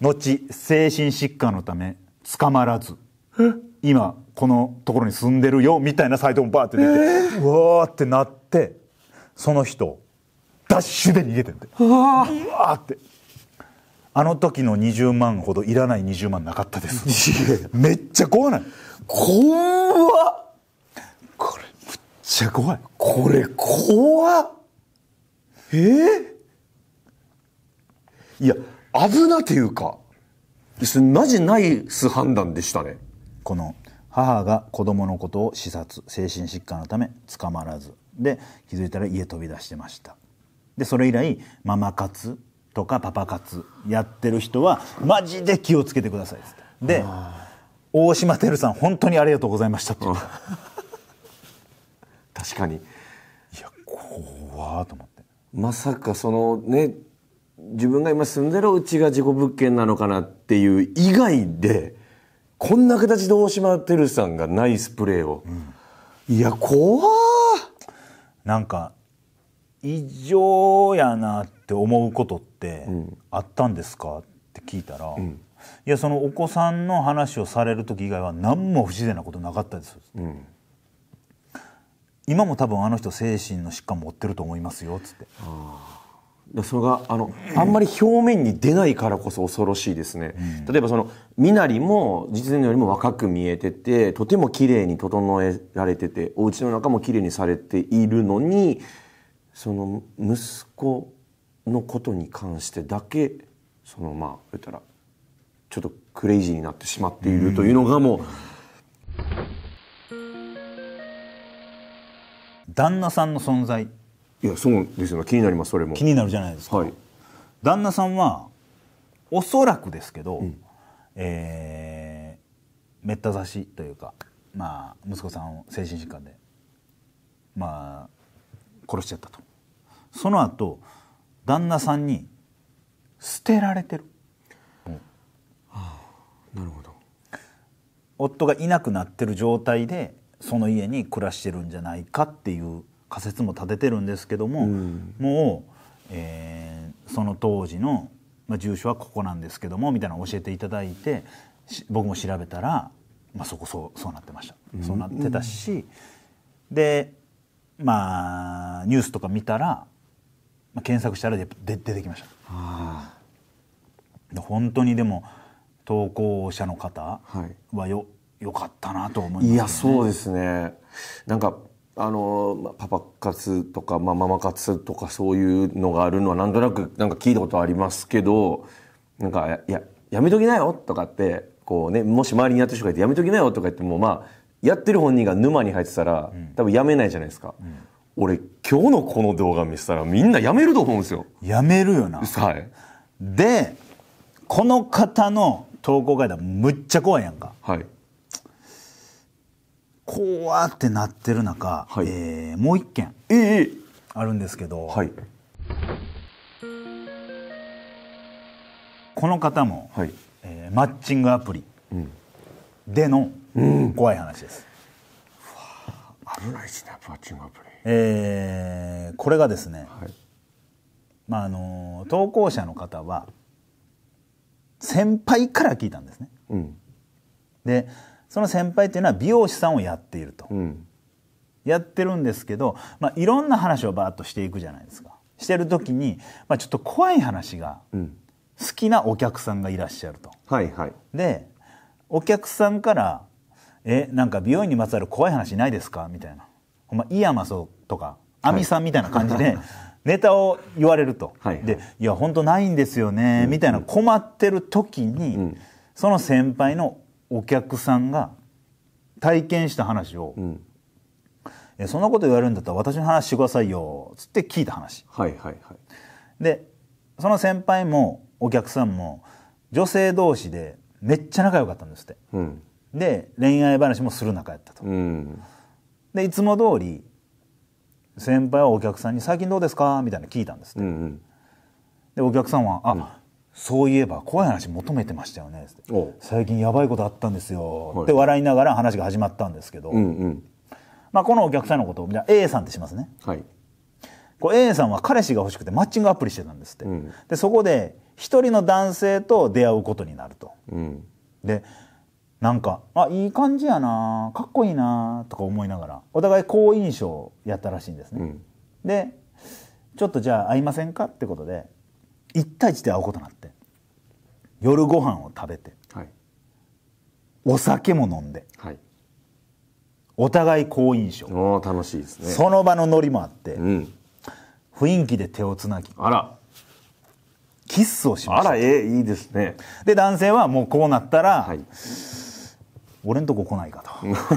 後精神疾患のため捕まらず今このところに住んでるよみたいなサイトもバーって出て、えー、うわーってなってその人ダッシュで逃げてんてうわーって。あの時の20万ほどいらない20万なかったですめっちゃ怖ない怖っこれむっちゃ怖いこれ怖っえー、いや危なというかマジナイス判断でしたねこの母が子供のことを視察精神疾患のため捕まらずで気づいたら家飛び出してましたでそれ以来ママ活とかパパ活やってる人はマジで気をつけてくださいで大島てるさん本当にありがとうございましたって <laughs> 確かにいや怖ーと思ってまさかそのね自分が今住んでるうちが事故物件なのかなっていう以外でこんな形で大島てるさんがナイスプレーを、うん、いや怖ーなんか異常やなって思うことってってあったんですか?」って聞いたら、うん「いやそのお子さんの話をされる時以外は何も不自然なことなかったです」うん、今も多分あの人精神の疾患持ってると思いますよ」っつって。それがあの <clears throat> あんまり表面に出ないからこそ恐ろしいですね、うん、例えばその身なりも実年よりも若く見えててとても綺麗に整えられててお家の中も綺麗にされているのにその息子のことに関してだけそのまあ言ったらちょっとクレイジーになってしまっているというのがもう。旦那さんの存在いやそうですよ、ね、気になりますそれも気になるじゃないですか、はい、旦那さんはおそらくですけど、うん、えー、めった刺しというかまあ息子さんを精神疾患でまあ殺しちゃったとその後旦那さんに捨てられてる、はあ、なるほど夫がいなくなってる状態でその家に暮らしてるんじゃないかっていう仮説も立ててるんですけども、うん、もう、えー、その当時の、まあ、住所はここなんですけどもみたいなのを教えていただいて僕も調べたら、まあ、そこそうそうなってました、うん、そうなってたし、でまあニュースとか見たらまあ、検索したらでで出てきました。本当にでも投稿者の方はよ、はい、よかったなと思います、ね、いやそうですね。なんかあのパパ活とか、まあ、ママ活とかそういうのがあるのはなんとなくなんか聞いたことありますけどなんか「やややめときなよ」とかってこう、ね、もし周りにやってる人がいて「やめときなよ」とか言ってもまあやってる本人が沼に入ってたら、多分やめないじゃないですか。うん俺今日のこの動画見せたらみんなやめると思うんですよやめるよなはいでこの方の投稿会談むっちゃ怖いやんかはい怖ってなってる中、はい、えー、もう一件ええあるんですけど、はい、この方も、はい、えー、マッチングアプリでの怖い話です、うんうん、危ないですねマッチングアプリえー、これがですね、はい、まああの投稿者の方は先輩から聞いたんですね。うん、でその先輩っていうのは美容師さんをやっていると、うん、やってるんですけど、まあ、いろんな話をバーッとしていくじゃないですか。してる時に、まあ、ちょっと怖い話が好きなお客さんがいらっしゃると。うん、はいはい、でお客さんから「えなんか美容院にまつわる怖い話ないですか?」みたいな。ほんま、イヤマとか、アミさんみたいな感じで、<laughs> ネタを言われると。はい、で、いや、本当ないんですよね、みたいな困ってる時に、うん、その先輩のお客さんが体験した話を、うんえそんなこと言われるんだったら私の話してくださいよつって聞いた話はいはいはいでその先輩もお客さんも女性同士でめっちゃ仲良かったんですって、うん、で恋愛話もする仲やったと、うん、でいつも通り先輩はお客さんに「最近どうですか?」みたいな聞いたんですって、うんうん、でお客さんは「あ、うん、そういえば怖い話求めてましたよね」って「最近やばいことあったんですよ」って笑いながら話が始まったんですけど、まあ、このお客さんのことをじゃ A さんってしますね、はい、こう A さんは彼氏が欲しくてマッチングアプリしてたんですって、うん、でそこで一人の男性と出会うことになると、うん、でなんか、あ、いい感じやなかっこいいなとか思いながら、お互い好印象やったらしいんですね。うん、で、ちょっとじゃあ会いませんかってことで、1対1で会うことになって、夜ご飯を食べて、はい、お酒も飲んで、はい、お互い好印象。お楽しいですね。その場のノリもあって、うん、雰囲気で手をつなぎ、あら。キスをしました。あら、ええいいですね。で、男性はもうこうなったら、はい俺んとこ来ないか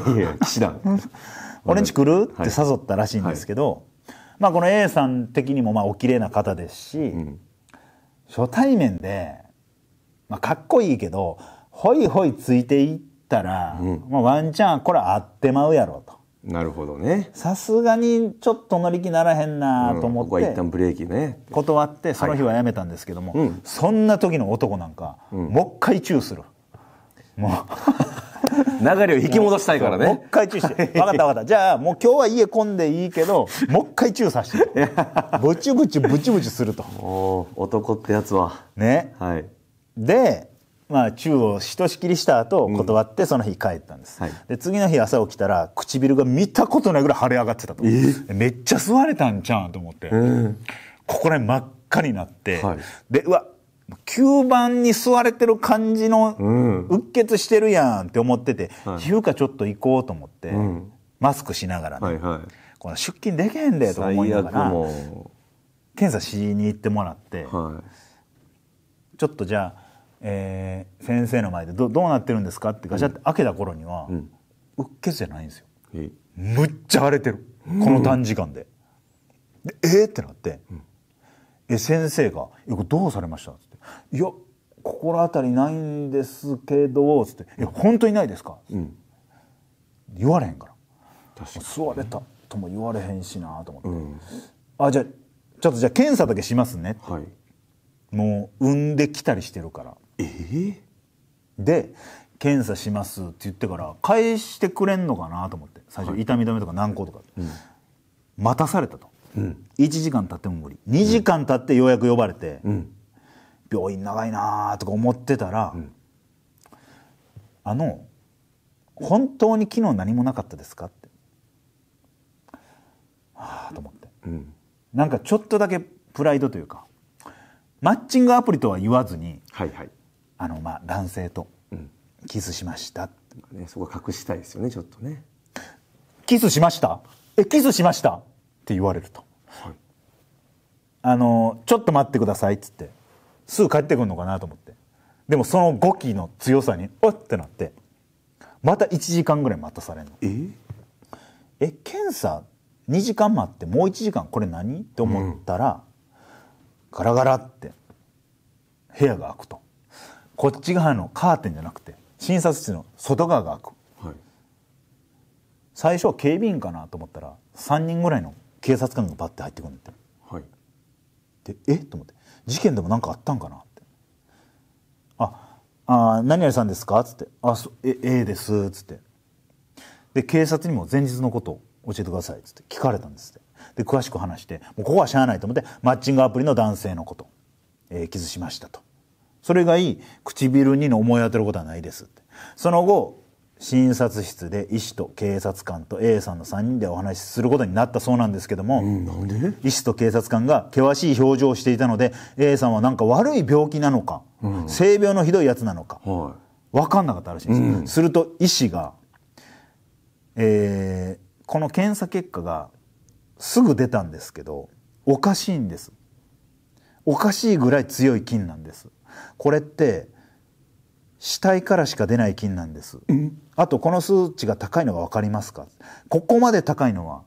と <laughs> いや岸田 <laughs> 俺んち来るって誘ったらしいんですけど、はい、まあこの A さん的にもまあお綺麗な方ですし、うん、初対面で、まあ、かっこいいけどほいほいついていったら、うん、まあ、ワンチャンこれ会ってまうやろと。なるほどねさすがにちょっと乗り気ならへんなと思って、うん、ここ一旦ブレーキね断ってその日はやめたんですけども、はい、そんな時の男なんか、もう一回チューするもう流れを引き戻したいからね。もう一回チューして。分かった分かった。じゃあ、もう今日は家混んでいいけど、もう一回チューさせて。ブチブチブチブチすると。お男ってやつは。ね。はい。で、まあ、チューをひとしきりした後、断って、その日帰ったんです、うんはい、で、次の日朝起きたら、唇が見たことないぐらい腫れ上がってたと。めっちゃ吸われたんちゃうんと思って。ここら辺真っ赤になって、はい、で、うわ、吸盤に吸われてる感じの、うっ血してるやんって思ってて、うん、皮膚科ちょっと行こうと思って、うん、マスクしながらね、はいはい、この出勤できへんでと思いながら、検査しに行ってもらって、はい、ちょっとじゃあ、えー、先生の前でどどうなってるんですかってガチャって開けた頃には、うん、うっ血じゃないんですよ。むっちゃ腫れてる。この短時間で。でえー、ってなって、え、先生が、よくどうされましたって。「いや心当たりないんですけど」つって「いや本当にないですかうん、言われへんから確かに、座れたとも言われへんしなと思って、うん、あじゃあちょっとじゃあ検査だけしますねって、はい、もう産んできたりしてるからええー、で検査しますって言ってから返してくれんのかなと思って最初痛み止めとか軟膏とか、はいうん、待たされたと、うん、1時間経っても無理2時間経ってようやく呼ばれて、うん、病院長いなとか思ってたら、うん、あの本当に昨日何もなかったですかってああと思って、うん、なんかちょっとだけプライドというかマッチングアプリとは言わずに、あのまあ男性とキスしました、うん、ね、そこ隠したいですよねちょっとねキスしましたえキスしましたって言われると、はい、あのちょっと待ってくださいっつってすぐ帰ってくるのかなと思って。でもその語気の強さに、おっってなって、また1時間ぐらい待たされんの。ええ、検査2時間待ってもう1時間これ何って思ったら、うん、ガラガラって部屋が開くと。こっち側のカーテンじゃなくて、診察室の外側が開く。はい、最初は警備員かなと思ったら、3人ぐらいの警察官がバッて入ってくるんだって。はい、で、えっと思って。事件でも何かあったんかなって「ああ何々さんですか?」っつって「あそええです」っつってで警察にも前日のことを教えてくださいっつって聞かれたんですってで詳しく話してもうここはしゃあないと思ってマッチングアプリの男性のこと、えー、傷しましたとそれ以外唇にの思い当たることはないですってその後診察室で医師と警察官と A さんの3人でお話しすることになったそうなんですけども、うん、医師と警察官が険しい表情をしていたので A さんはなんか悪い病気なのか、うん、性病のひどいやつなのか、はい、分かんなかったらしいんです、うん、すると医師が、えー、この検査結果がすぐ出たんですけどおかしいんですおかしいぐらい強い菌なんですこれって死体からしか出ない菌なんです、あとこの数値が高いのが分かりますかここまで高いのは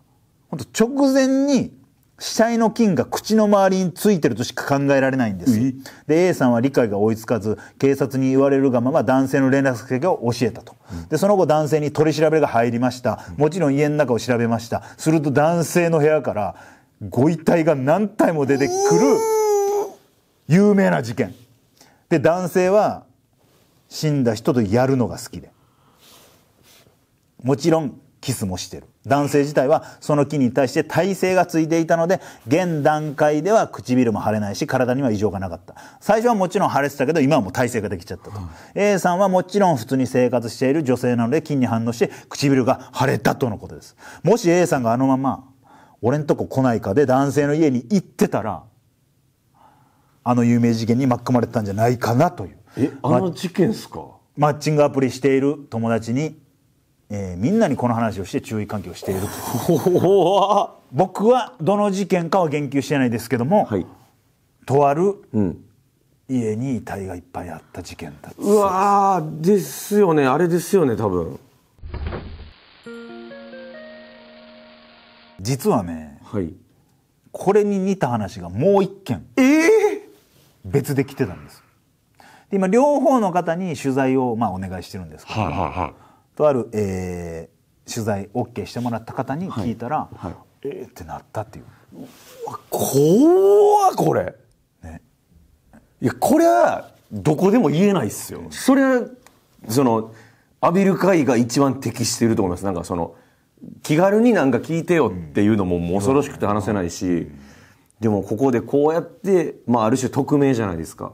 本当直前に死体の菌が口の周りについてるとしか考えられないんです。で、A さんは理解が追いつかず、警察に言われるがまま男性の連絡先を教えたと。で、その後男性に取り調べが入りました。もちろん家の中を調べました。すると男性の部屋からご遺体が何体も出てくる有名な事件。で、男性は死んだ人とやるのが好きでもちろんキスもしてる男性自体はその木に対して耐性がついていたので現段階では唇も腫れないし体には異常がなかった最初はもちろん腫れてたけど今はもう耐性ができちゃったと、うん、A さんはもちろん普通に生活している女性なので菌に反応して唇が腫れたとのことですもし A さんがあのまま俺んとこ来ないかで男性の家に行ってたらあの有名事件に巻き込まれてたんじゃないかなというえあの事件っすかマッチングアプリしている友達に、えー、みんなにこの話をして注意喚起をしている僕はどの事件かは言及してないですけども、はい、とある、うん家に遺体がいっぱいあった事件だうわですよねあれですよね多分実はね、はい、これに似た話がもう一件ええー、別で来てたんですで今両方の方に取材をまあお願いしてるんですけど、はいはいはい、とある、えー、取材 OK してもらった方に聞いたら、はいはい、えー、ってなったっていう。うわ怖これ、ね、いやこりゃどこでも言えないっすよ。それはそのアビル会が一番適していると思います。なんかその気軽になんか聞いてよっていうのももう恐ろしくて話せないし、でもここでこうやって、まあある種匿名じゃないですか。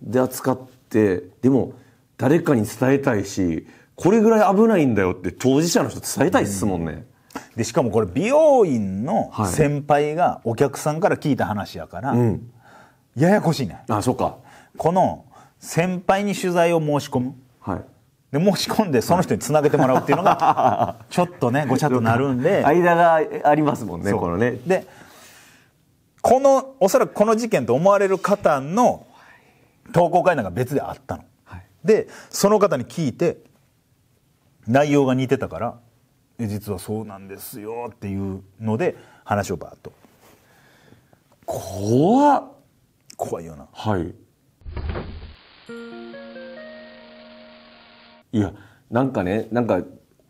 で扱っってでも誰かに伝えたいしこれぐらい危ないんだよって当事者の人伝えたいっすもんね。うんでしかもこれ美容院の先輩がお客さんから聞いた話やから、はいややこしいねあそうかこの先輩に取材を申し込む、はい、で申し込んでその人につなげてもらうっていうのがちょっとねごちゃっとなるんで <laughs> 間がありますもんねこのねでこのおそらくこの事件と思われる方の投稿会談が別であったの。はい、でその方に聞いて内容が似てたから「え実はそうなんですよ」っていうので話をバーッと。怖っ怖いよな。はい。いやなんかねなんか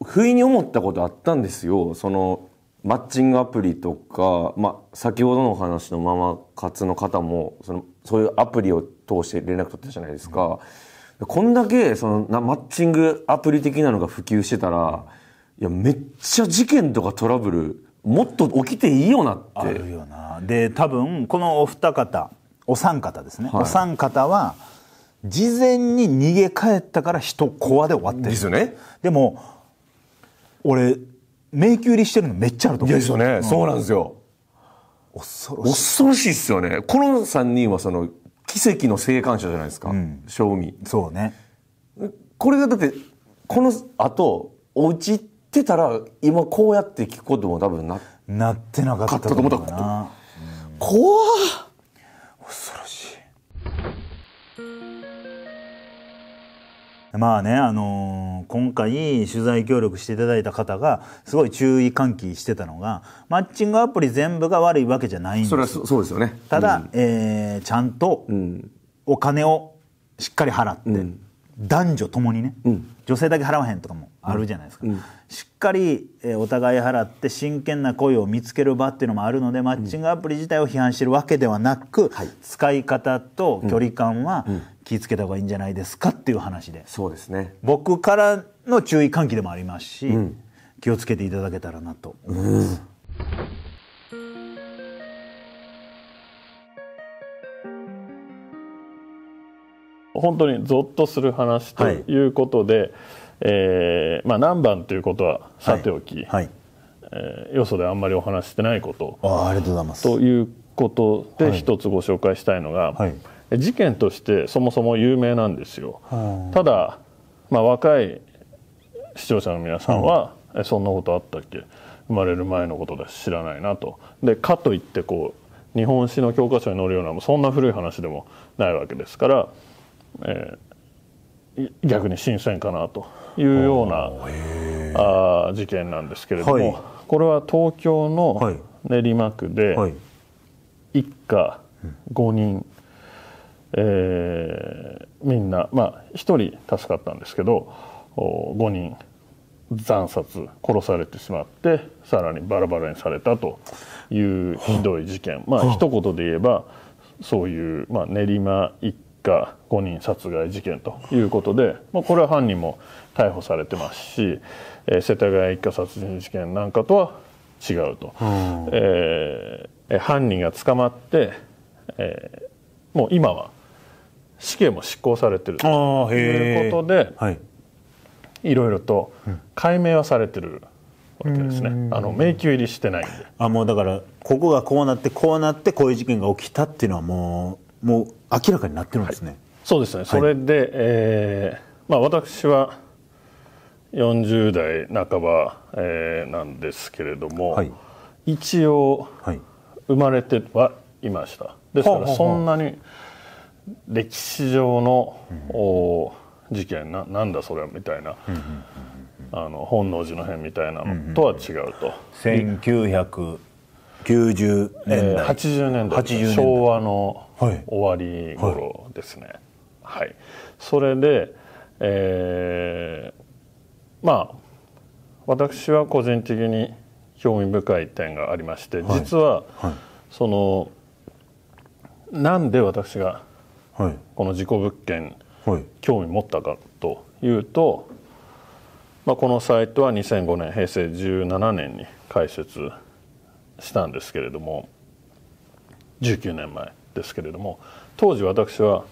不意に思ったことあったんですよそのマッチングアプリとか、まあ、先ほどの話のママ活の方もそのそういうアプリを通して連絡取ったじゃないですか、うん、こんだけそのなマッチングアプリ的なのが普及してたら、いやめっちゃ事件とかトラブルもっと起きていいよなってあるよなで多分このお二方お三方ですね、はい、お三方は事前に逃げ帰ったから人コアで終わってるですよねでも俺迷宮入りしてるのめっちゃあると思うですよね、うそうなんですよ恐ろしい。恐ろしいっすよね。この3人はその、奇跡の生還者じゃないですか。うん、賞味。そうね。これがだって、この後、お家行ってたら、今こうやって聞くことも多分な、なってなかったと思った。怖恐ろまあね、あのー、今回取材協力していただいた方が、すごい注意喚起してたのが、マッチングアプリ全部が悪いわけじゃないんですそれはそうですよね。ただ、うん、えー、ちゃんと、お金をしっかり払って、うん、男女ともにね、うん、女性だけ払わへんとかもあるじゃないですか。うん、しっかり、えー、お互い払って真剣な恋を見つける場っていうのもあるので、マッチングアプリ自体を批判してるわけではなく、はい、使い方と距離感は、うん気をつけた方がいいんじゃないですかっていう話でそうですね僕からの注意喚起でもありますし、うん、気をつけていただけたらなと思います。うん、本当にぞっとする話ということで、はい、えー、まあ、何番ということはさておき、はいはい、えー、よそであんまりお話してないことあありがとうございますということで一つご紹介したいのが、はい、はい事件としてそもそも有名なんですよ、うん、ただ、まあ、若い視聴者の皆さんは、うん、そんなことあったっけ生まれる前のことだし知らないなとでかといってこう日本史の教科書に載るようなそんな古い話でもないわけですから、えー、逆に新鮮かなというようなあ事件なんですけれども、はい、これは東京の練馬区で、はいはい一家5人えー、みんな、まあ、1人助かったんですけど5人惨殺殺されてしまってさらにバラバラにされたというひどい事件まあ一言で言えばそういう、まあ、練馬一家5人殺害事件ということで、まあ、これは犯人も逮捕されてますし、えー、世田谷一家殺人事件なんかとは違うと、うん、えー、犯人が捕まって、えー、もう今は死刑も執行されてるということで、はい、いろいろと解明はされてる。わけですね、あの迷宮入りしてないんであもうだからここがこうなってこうなってこういう事件が起きたっていうのはもうもう明らかになってるんですね、はい、そうですね、それで、えーまあ、私は40代半ば、えー、なんですけれども、はい、一応、生まれてはいましたですからそんなに歴史上の、うん、事件ななんだそれみたいな、うんうんうんあの本能寺の変みたいなのとは違うと。1990年代、えー、80年代 ,80 年代昭和の終わり頃ですね。はい、はい、それで、えー、まあ私は個人的に興味深い点がありまして、はい、実は、はい、そのなんで私がはい、この事故物件、はい、興味持ったかというと、まあ、このサイトは2005年平成17年に開設したんですけれども19年前ですけれども当時私は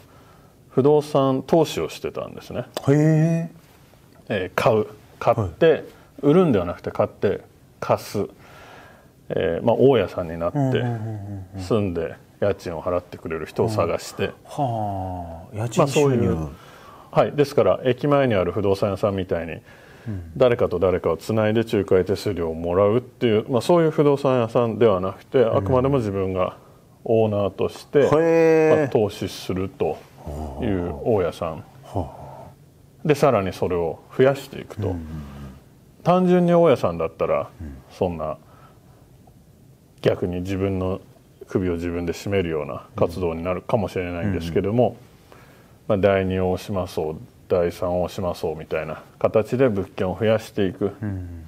不動産投資をしてたんですね。へえー、買う買って、はい、売るんではなくて買って貸す、えーまあ、大家さんになって住んで家賃を払ってくれる人を探して、はあ、家賃収入、まあ、そういうはい、ですから駅前にある不動産屋さんみたいに誰かと誰かをつないで仲介手数料をもらうっていう、まあ、そういう不動産屋さんではなくてあくまでも自分がオーナーとして、うん、まあ、投資するという大家さんでさらにそれを増やしていくと、うん、単純に大家さんだったらそんな逆に自分の首を自分で絞めるような活動になるかもしれないんですけども、まあ、第2大島荘第3大島荘みたいな形で物件を増やしていく、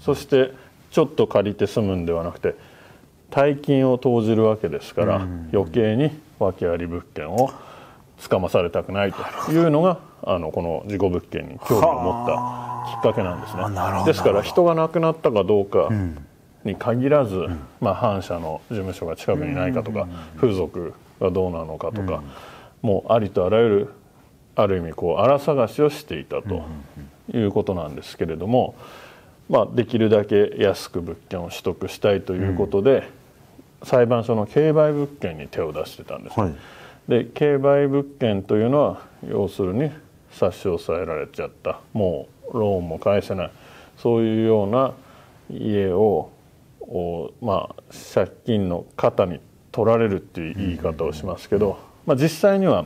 そしてちょっと借りて住むんではなくて大金を投じるわけですから、余計に訳あり物件をつかまされたくないというのがあのこの事故物件に興味を持ったきっかけなんですね。ですから人が亡くなったかどうか、うん、に限らず、まあ、反社の事務所が近くにないかとか、風俗がどうなのかとか、もうありとあらゆるある意味こう荒探しをしていたということなんですけれども、まあ、できるだけ安く物件を取得したいということで、裁判所の競売物件に手を出してたんです、はい、で競売物件というのは要するに差し押さえられちゃったもうローンも返せないそういうような家をを、まあ、借金の肩に取られるっていう言い方をしますけど、まあ、実際には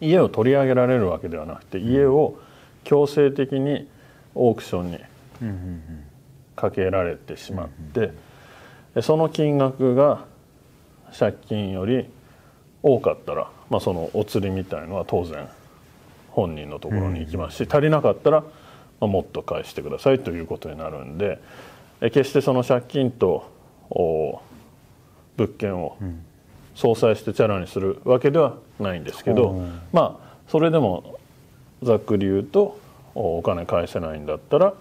家を取り上げられるわけではなくて家を強制的にオークションにかけられてしまってその金額が借金より多かったら、まあ、そのお釣りみたいのは当然本人のところに行きますし足りなかったら、まあ、もっと返してくださいということになるんで。決してその借金と物件を相殺してチャラにするわけではないんですけど、うん、まあそれでもざっくり言うとお金返せないんだったら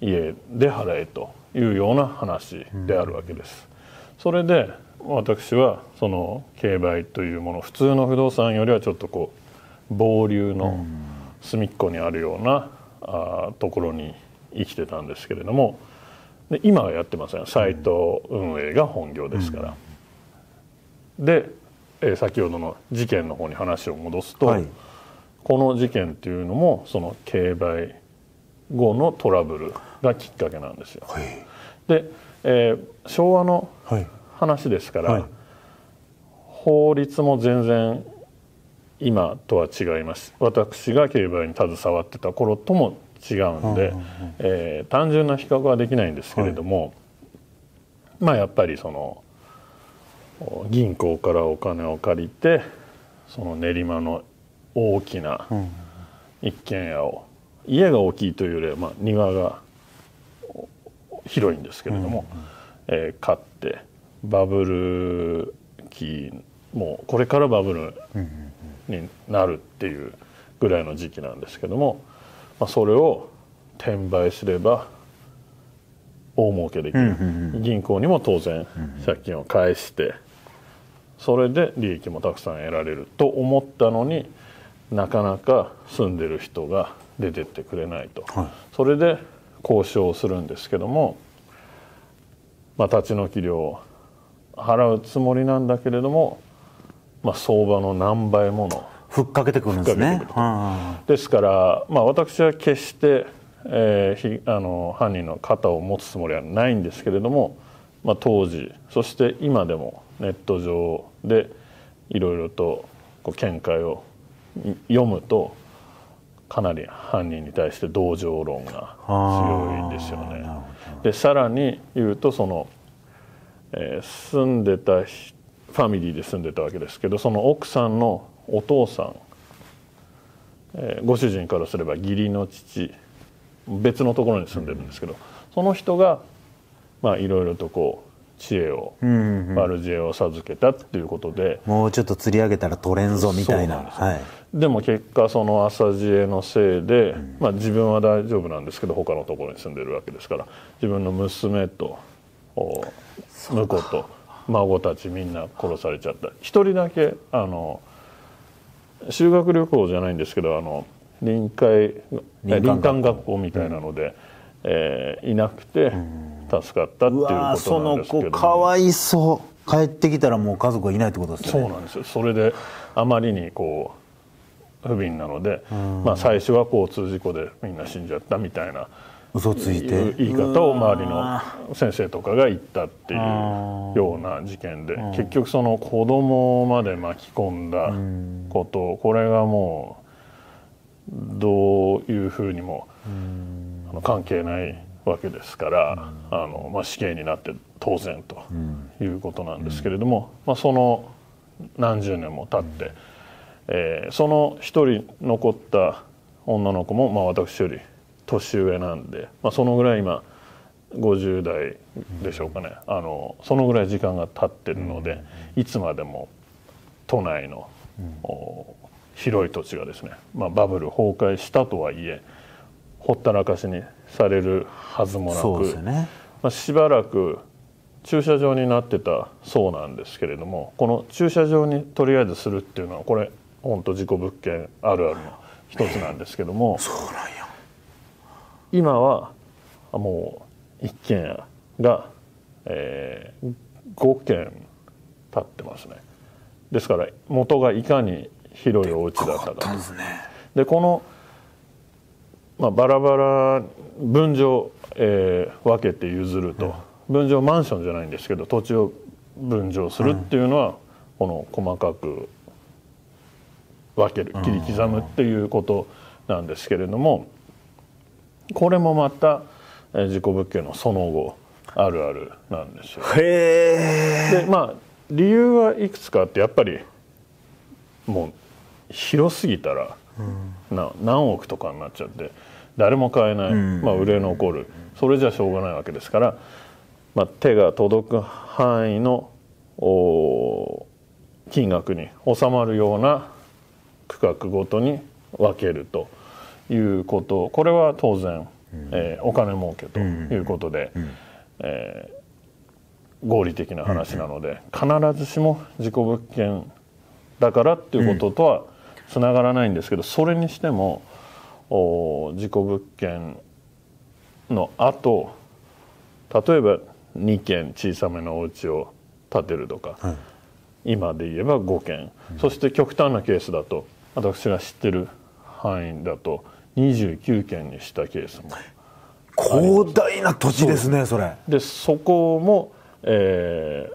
家で払えというような話であるわけです。それで私はその競売というもの普通の不動産よりはちょっとこう傍流の隅っこにあるような、うん、あところに生きてたんですけれどもで今はやってませんサイト運営が本業ですから、うん、で、えー、先ほどの事件の方に話を戻すと、はい、この事件っていうのもその競売後のトラブルがきっかけなんですよ、はい、で、えー、昭和の話ですから、はい、法律も全然今とは違います私が競売に携わってた頃とも違うんで、えー、単純な比較はできないんですけれども、はい、まあやっぱりその銀行からお金を借りてその練馬の大きな一軒家を、家が大きいというよりは、まあ、庭が広いんですけれども、うんえー、買ってバブル期もうこれからバブルになるっていうぐらいの時期なんですけどもまあ、それを転売すれば大儲けできる、うんうん、銀行にも当然借金を返してそれで利益もたくさん得られると思ったのになかなか住んでる人が出てってくれないと、はい、それで交渉をするんですけども、まあ、立ち退き料を払うつもりなんだけれども、まあ、相場の何倍ものふっかけてくるんですね。ですから、まあ、私は決して、えー、ひあの犯人の肩を持つつもりはないんですけれども、まあ、当時そして今でもネット上でいろいろとこう見解を読むとかなり犯人に対して同情論が強いんですよね。でさらに言うとその、えー、住んでたファミリーで住んでたわけですけどその奥さんのお父さん、えー、ご主人からすれば義理の父別のところに住んでるんですけど、その人がまあいろいろとこう知恵を、うん悪、うん、知恵を授けたっていうことでもうちょっと釣り上げたら取れんぞみたいなではい、でも結果その朝知恵のせいで、うん、まあ、自分は大丈夫なんですけど他のところに住んでるわけですから自分の娘と婿と孫たちみんな殺されちゃった一人だけあの修学旅行じゃないんですけどあの臨海林間学校みたいなので、うん、えー、いなくて助かったっていうことなんですけど、その子かわいそう帰ってきたらもう家族がいないってことですねそうなんですよそれであまりにこう不憫なので、まあ、最初は交通事故でみんな死んじゃったみたいな嘘ついて言い方を周りの先生とかが言ったっていうような事件で結局その子供まで巻き込んだことこれがもうどういうふうにも関係ないわけですからあのまあ死刑になって当然ということなんですけれどもまあその何十年も経ってえその一人残った女の子もまあ私より年上なんで、まあ、そのぐらい今50代でしょうかね、うん、あのそのぐらい時間が経ってるので、いつまでも都内の、広い土地がですね、まあ、バブル崩壊したとはいえほったらかしにされるはずもなく、ね、まあ、しばらく駐車場になってたそうなんですけれどもこの駐車場にとりあえずするっていうのはこれ本当事故物件あるあるの一つなんですけども。そうなんや今はもう1軒家が、えー、5軒建ってますねですから元がいかに広いお家だったかで、ね、この、まあ、バラバラ分譲、えー、分けて譲ると、うん、分譲マンションじゃないんですけど土地を分譲するっていうのは、うん、この細かく分ける切り刻むっていうことなんですけれども、これもまた、えー、自己物件のその後あるあるなんですよ。へでまあ理由はいくつかあってやっぱりもう広すぎたら、うん、何億とかになっちゃって誰も買えない、うん、まあ、売れ残る、それじゃしょうがないわけですから、まあ、手が届く範囲の金額に収まるような区画ごとに分けると。いうことこれは当然、えー、お金儲けということで、えー、合理的な話なので、必ずしも事故物件だからっていうこととはつながらないんですけどそれにしてもお事故物件のあと例えば2軒小さめのお家を建てるとか、今で言えば5軒、うん、そして極端なケースだと私が知ってる範囲だと29件にしたケースも広大な土地ですねそれでそこも、え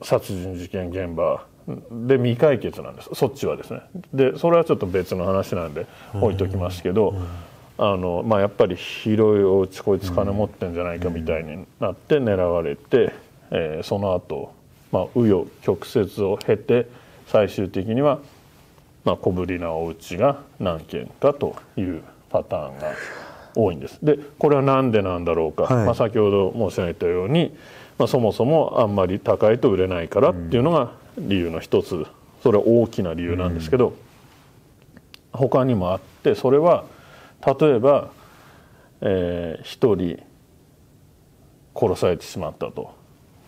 ー、殺人事件現場で未解決なんですそっちはですねでそれはちょっと別の話なんで置いときますけど、あのまあ、やっぱり広いおうちこいつ金持ってんじゃないかみたいになって狙われて、えー、その後、まあ紆余曲折を経て最終的にはまあ、小ぶりなお家が何軒かというパターンが多いんです。でこれは何でなんだろうか、はい、まあ、先ほど申し上げたように、まあ、そもそもあんまり高いと売れないからっていうのが理由の一つ、うん、それは大きな理由なんですけど、うん、他にもあってそれは例えば、えー、1人殺されてしまったと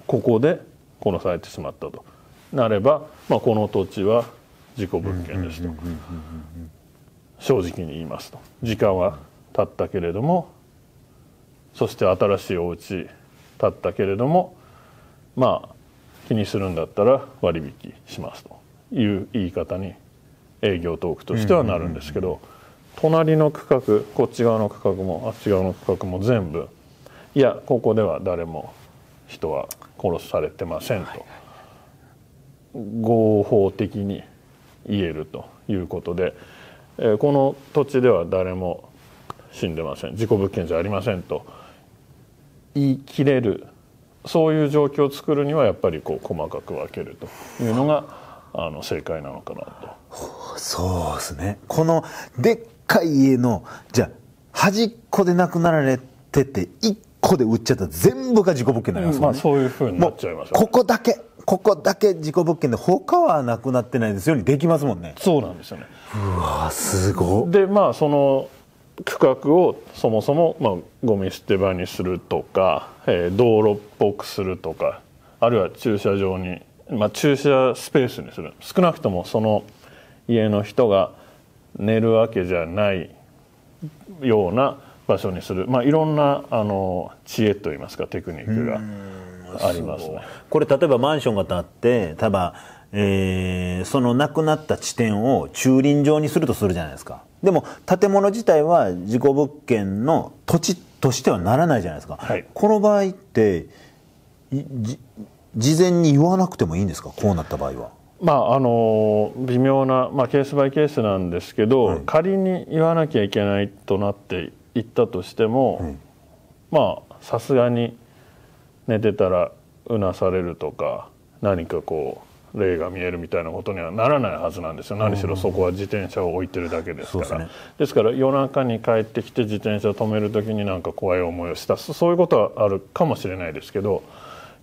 ここで殺されてしまったとなれば、まあ、この土地は事故物件ですと正直に言いますと時間は経ったけれどもそして新しいお家経ったけれどもまあ気にするんだったら割引しますという言い方に営業トークとしてはなるんですけど隣の区画こっち側の区画もあっち側の区画も全部いやここでは誰も人は殺されてませんと合法的に言えるということで、えこの土地では誰も死んでません事故物件じゃありませんと言い切れるそういう状況を作るにはやっぱりこう細かく分けるというのがあの正解なのかなと。そうですねこのでっかい家のじゃあ端っこで亡くなられてて1個で売っちゃった全部が事故物件になりますもんね、まあ、そういうふうになっちゃいます、ね、ここだけここだけ事故物件で他はなくなってないですようにできますもんねそうなんですよねうわすごでまあその区画をそもそも、まあ、ゴミ捨て場にするとか、えー、道路っぽくするとかあるいは駐車場に、まあ、駐車スペースにする少なくともその家の人が寝るわけじゃないような場所にする、まあ、いろんなあの知恵といいますかテクニックが。ありますね。これ例えばマンションが建って、たば、えー、その亡くなった地点を駐輪場にするとするじゃないですか。でも建物自体は事故物件の土地としてはならないじゃないですか。はい、この場合って、事前に言わなくてもいいんですか、こうなった場合は。まああの微妙な、まあ、ケースバイケースなんですけど、はい、仮に言わなきゃいけないとなっていったとしても、はい、まあさすがに寝てたらうなされるとか何かこう霊が見えるみたいなことにはならないはずなんですよ何しろそこは自転車を置いてるだけですから、ね、ですから夜中に帰ってきて自転車を止める時に何か怖い思いをしたそういうことはあるかもしれないですけど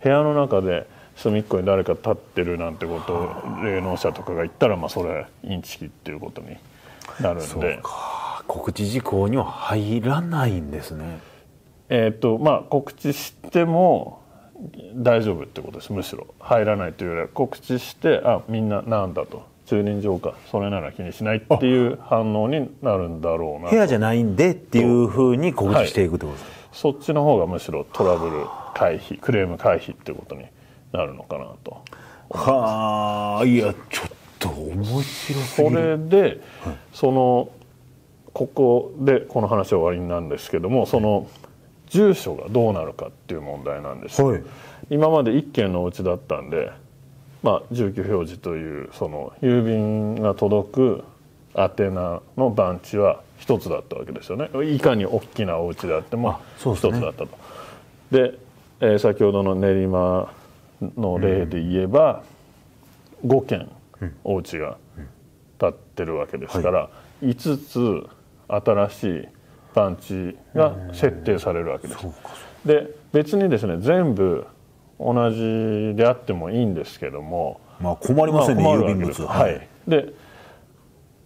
部屋の中で隅っこに誰か立ってるなんてことを霊能者とかが言ったらまあそれインチキっていうことになるんで。告知事項には入らないんですね。えっ、ー、とまあ告知しても大丈夫ってことですむしろ入らないというよりは告知してあみんななんだと駐輪場かそれなら気にしないっていう反応になるんだろうな部屋じゃないんでっていうふうに告知していくってことですか、はい、そっちの方がむしろトラブル回避クレーム回避ってことになるのかなとはあいやちょっと面白すぎそれで、はい、そのここでこの話は終わりなんですけどもその、住所がどうなるかっていう問題なんです、はい、今まで一軒のお家だったんで、まあ、住居表示というその郵便が届く宛名の番地は一つだったわけですよねいかに大きなお家であっても一つだったと。で、ねで、えー、先ほどの練馬の例で言えば、うん、5軒お家が建ってるわけですから、うんはい、5つ新しい団地が設定されるわけです。で別にですね全部同じであってもいいんですけども、まあ、困りませんね、まあ、郵便物はい、で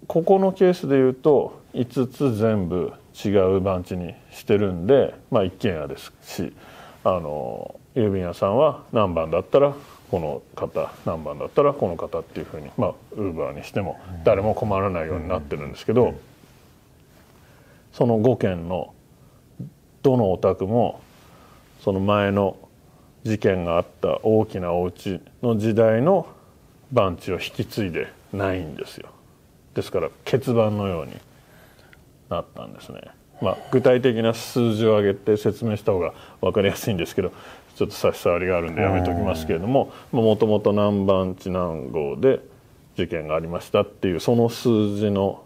ここのケースでいうと5つ全部違う番地にしてるんで、まあ、一軒家ですしあの郵便屋さんは何番だったらこの方何番だったらこの方っていうふうにまウーバーにしても誰も困らないようになってるんですけど、うんうんうんその5件のどのお宅もその前の事件があった大きなお家の時代の番地を引き継いでないんですよですから欠番のようになったんですね、まあ、具体的な数字を上げて説明した方が分かりやすいんですけどちょっと差し障りがあるんでやめときますけれどももともと何番地何号で事件がありましたっていうその数字の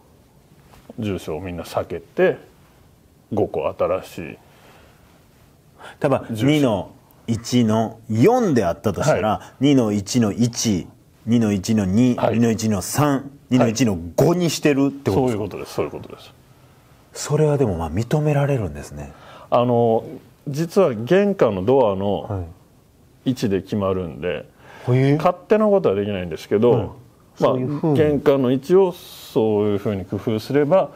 住所をみんな避けて5個新しい多分2の1の4であったとしたら、はい、2の1の12の1の22、はい、の1の32の1の5にしてるってことですか、はい、そういうことですそういうことですそれはでもまあ認められるんですねあの実は玄関のドアの位置で決まるんで、はい、勝手なことはできないんですけど、まあ、玄関の位置をそういうふうに工夫すれば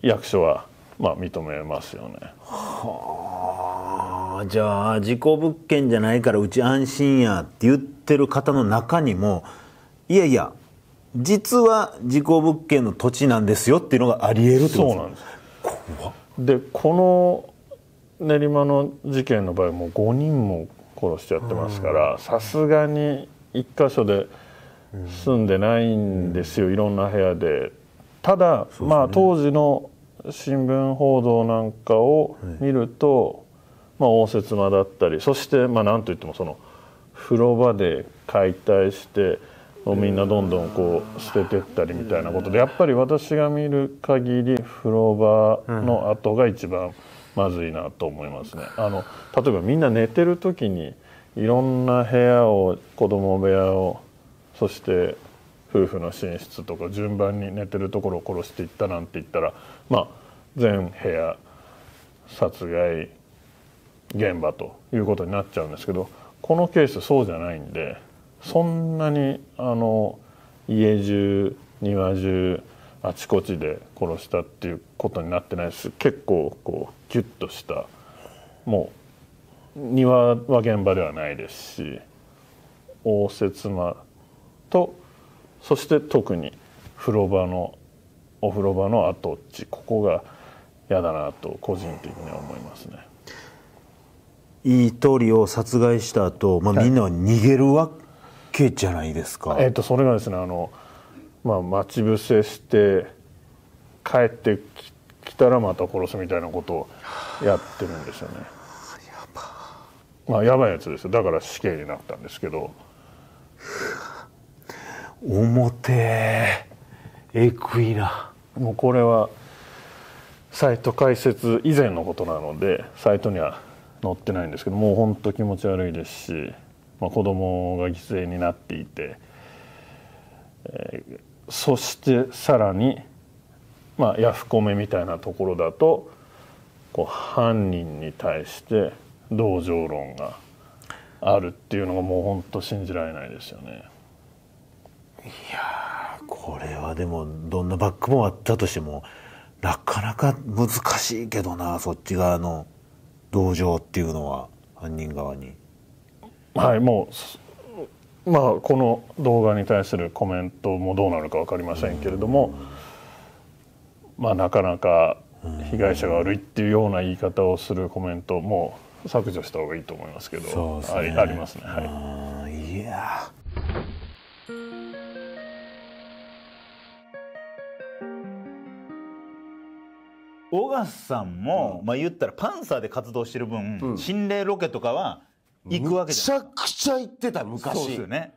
役所はまあ認めますよね。はあじゃあ事故物件じゃないからうち安心やって言ってる方の中にもいやいや実は事故物件の土地なんですよっていうのがありえるってことですそうなんですでこの練馬の事件の場合もう5人も殺しちゃってますからさすがに1箇所で住んでないんですよ、いろんな部屋で。ただ、ね、まあ、当時の新聞報道なんかを見ると、はい、まあ、応接間だったりそして、まあ、なんといってもその風呂場で解体してもうみんなどんどんこう捨ててったりみたいなことでやっぱり私が見る限り風呂場の跡が一番まずいなと思いますね。あの例えばみんな寝てる時にいろんな部屋を子供部屋をそして夫婦の寝室とか順番に寝てるところを殺していったなんて言ったらまあ全部屋殺害現場ということになっちゃうんですけどこのケースそうじゃないんでそんなにあの家中庭中あちこちで殺したっていうことになってないでし結構こうギュッとしたもう庭は現場ではないですし応接間とそして特に風呂場のお風呂場の跡地ここが嫌だなと個人的には思いますね。いい通りを殺害した後、まあ、みんなは逃げるわけじゃないですか。はい、えっ、ー、とそれがですねあの、まあ、待ち伏せして帰ってきたらまた殺すみたいなことをやってるんですよね。やばまあやばいやつですよだから死刑になったんですけど。表エクイナもうこれはサイト開設以前のことなのでサイトには載ってないんですけどもうほんと気持ち悪いですし、まあ、子供が犠牲になっていて、えー、そしてさらに、まあ、ヤフコメみたいなところだとこう犯人に対して同情論があるっていうのがもうほんと信じられないですよね。やこれはでもどんなバックもあったとしてもなかなか難しいけどなそっち側の同情っていうのは犯人側に。はいもうまあこの動画に対するコメントもどうなるか分かりませんけれども、まあなかなか被害者が悪いっていうような言い方をするコメントも削除した方がいいと思いますけど、ね、ありますね。はい、いや小笠さんも、まあ言ったらパンサーで活動してる分、心霊ロケとかは行くわけじゃないめちゃくちゃ行ってた昔そうですよね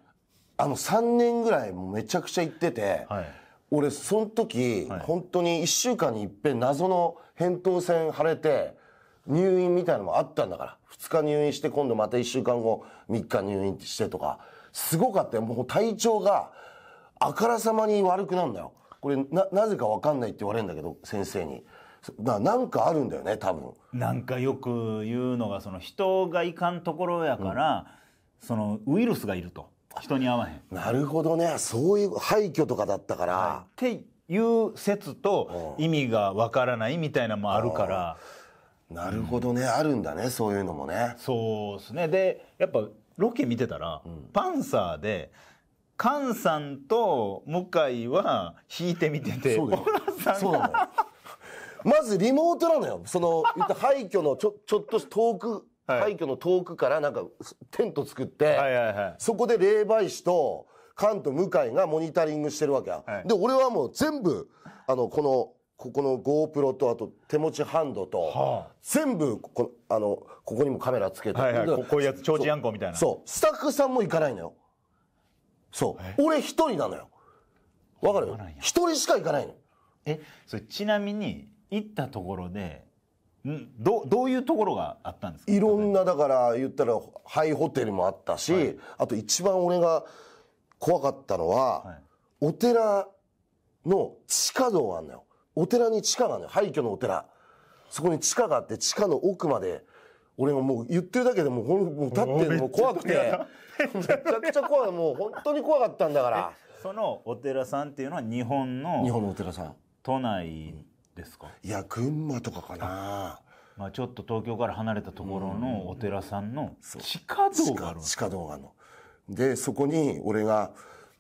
あの3年ぐらいめちゃくちゃ行ってて、はい、俺その時、はい、本当に1週間にいっぺん謎の扁桃腺腫れて入院みたいのもあったんだから2日入院して今度また1週間後3日入院してとかすごかったよもう体調があからさまに悪くなるんだよこれなぜか分かんないって言われるんだけど先生にだなんかあるんだよね多分なんかよく言うのがその人がいかんところやから、うん、そのウイルスがいると人に合わへんなるほどねそういう廃墟とかだったから、はい、っていう説と意味がわからないみたいなのもあるから、うん、なるほどね、うん、あるんだねそういうのもねそうですねでやっぱロケ見てたら、パンサーで菅さんと向井は引いてみてて小田さんがまずリモートなのよ。その、<laughs> 言った廃墟のちょ、ちょっと遠く、はい、廃墟の遠くからなんかテント作って、はいはいはい、そこで霊媒師と、関東と向井がモニタリングしてるわけや。はい、で、俺はもう全部、あの、この、ここの GoPro と、あと手持ちハンドと、はあ、全部こ、あの、ここにもカメラつけて。はいはい、こういうやつ、超ょうちやんこみたいなそ。そう。スタッフさんも行かないのよ。そう。俺一人なのよ。わかる一人しか行かないの。え、それちなみに、行ったところでどどういうところがあったんですかいろんなだから言ったらハイホテルもあったし、はい、あと一番俺が怖かったのは、はい、お寺の地下道があるのよお寺に地下があるのよ廃墟のお寺そこに地下があって地下の奥まで俺がもう言ってるだけでもうもう立ってるのも怖くてめちゃくちゃ怖いもう本当に怖かったんだからそのお寺さんっていうのは日本の日本のお寺さん都内ですかいや群馬とかかなまあ、ちょっと東京から離れたところのお寺さんの地下道がある地下道があるの。でそこに俺が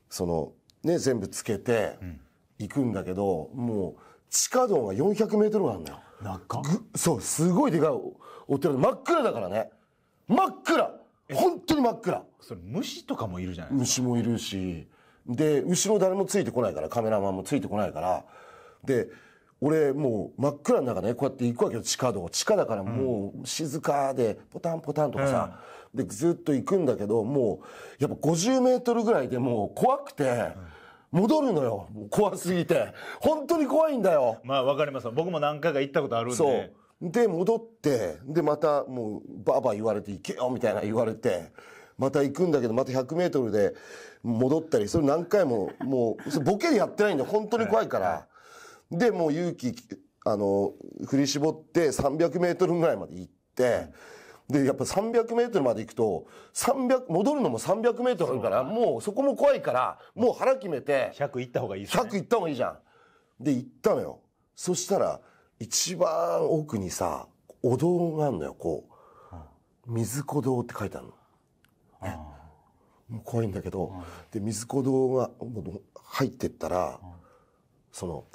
そのね全部つけて行くんだけど、うん、もう地下道が400メートルあるんだよ。中そうすごいでかいお寺で真っ暗だからね真っ暗本当に真っ暗それ虫とかもいるじゃない虫もいるしで後ろ誰もついてこないからカメラマンもついてこないからで俺もう真っ暗の中ねこうやって行くわけよ地下道地下だからもう静かでポタンポタンとかさ、でずっと行くんだけどもうやっぱ50メートルぐらいでもう怖くて。戻るのよ怖すぎて本当に怖いんだよまあわかります僕も何回か行ったことあるんでそうで戻ってでまたもうばば言われて行けよみたいな言われてまた行くんだけどまた 100m で戻ったりそれ何回ももうボケでやってないんだよ本当に怖いから。で、もう勇気、あの、振り絞って300メートルぐらいまで行って、で、やっぱ300メートルまで行くと、300、戻るのも300メートルあるから、もうそこも怖いから、もう腹決めて。100行った方がいいです、ね、100行った方がいいじゃん。で、行ったのよ。そしたら、一番奥にさ、お堂があるのよ、こう。水子堂って書いてあるの。もう怖いんだけど、で、水子堂が入ってったら、その、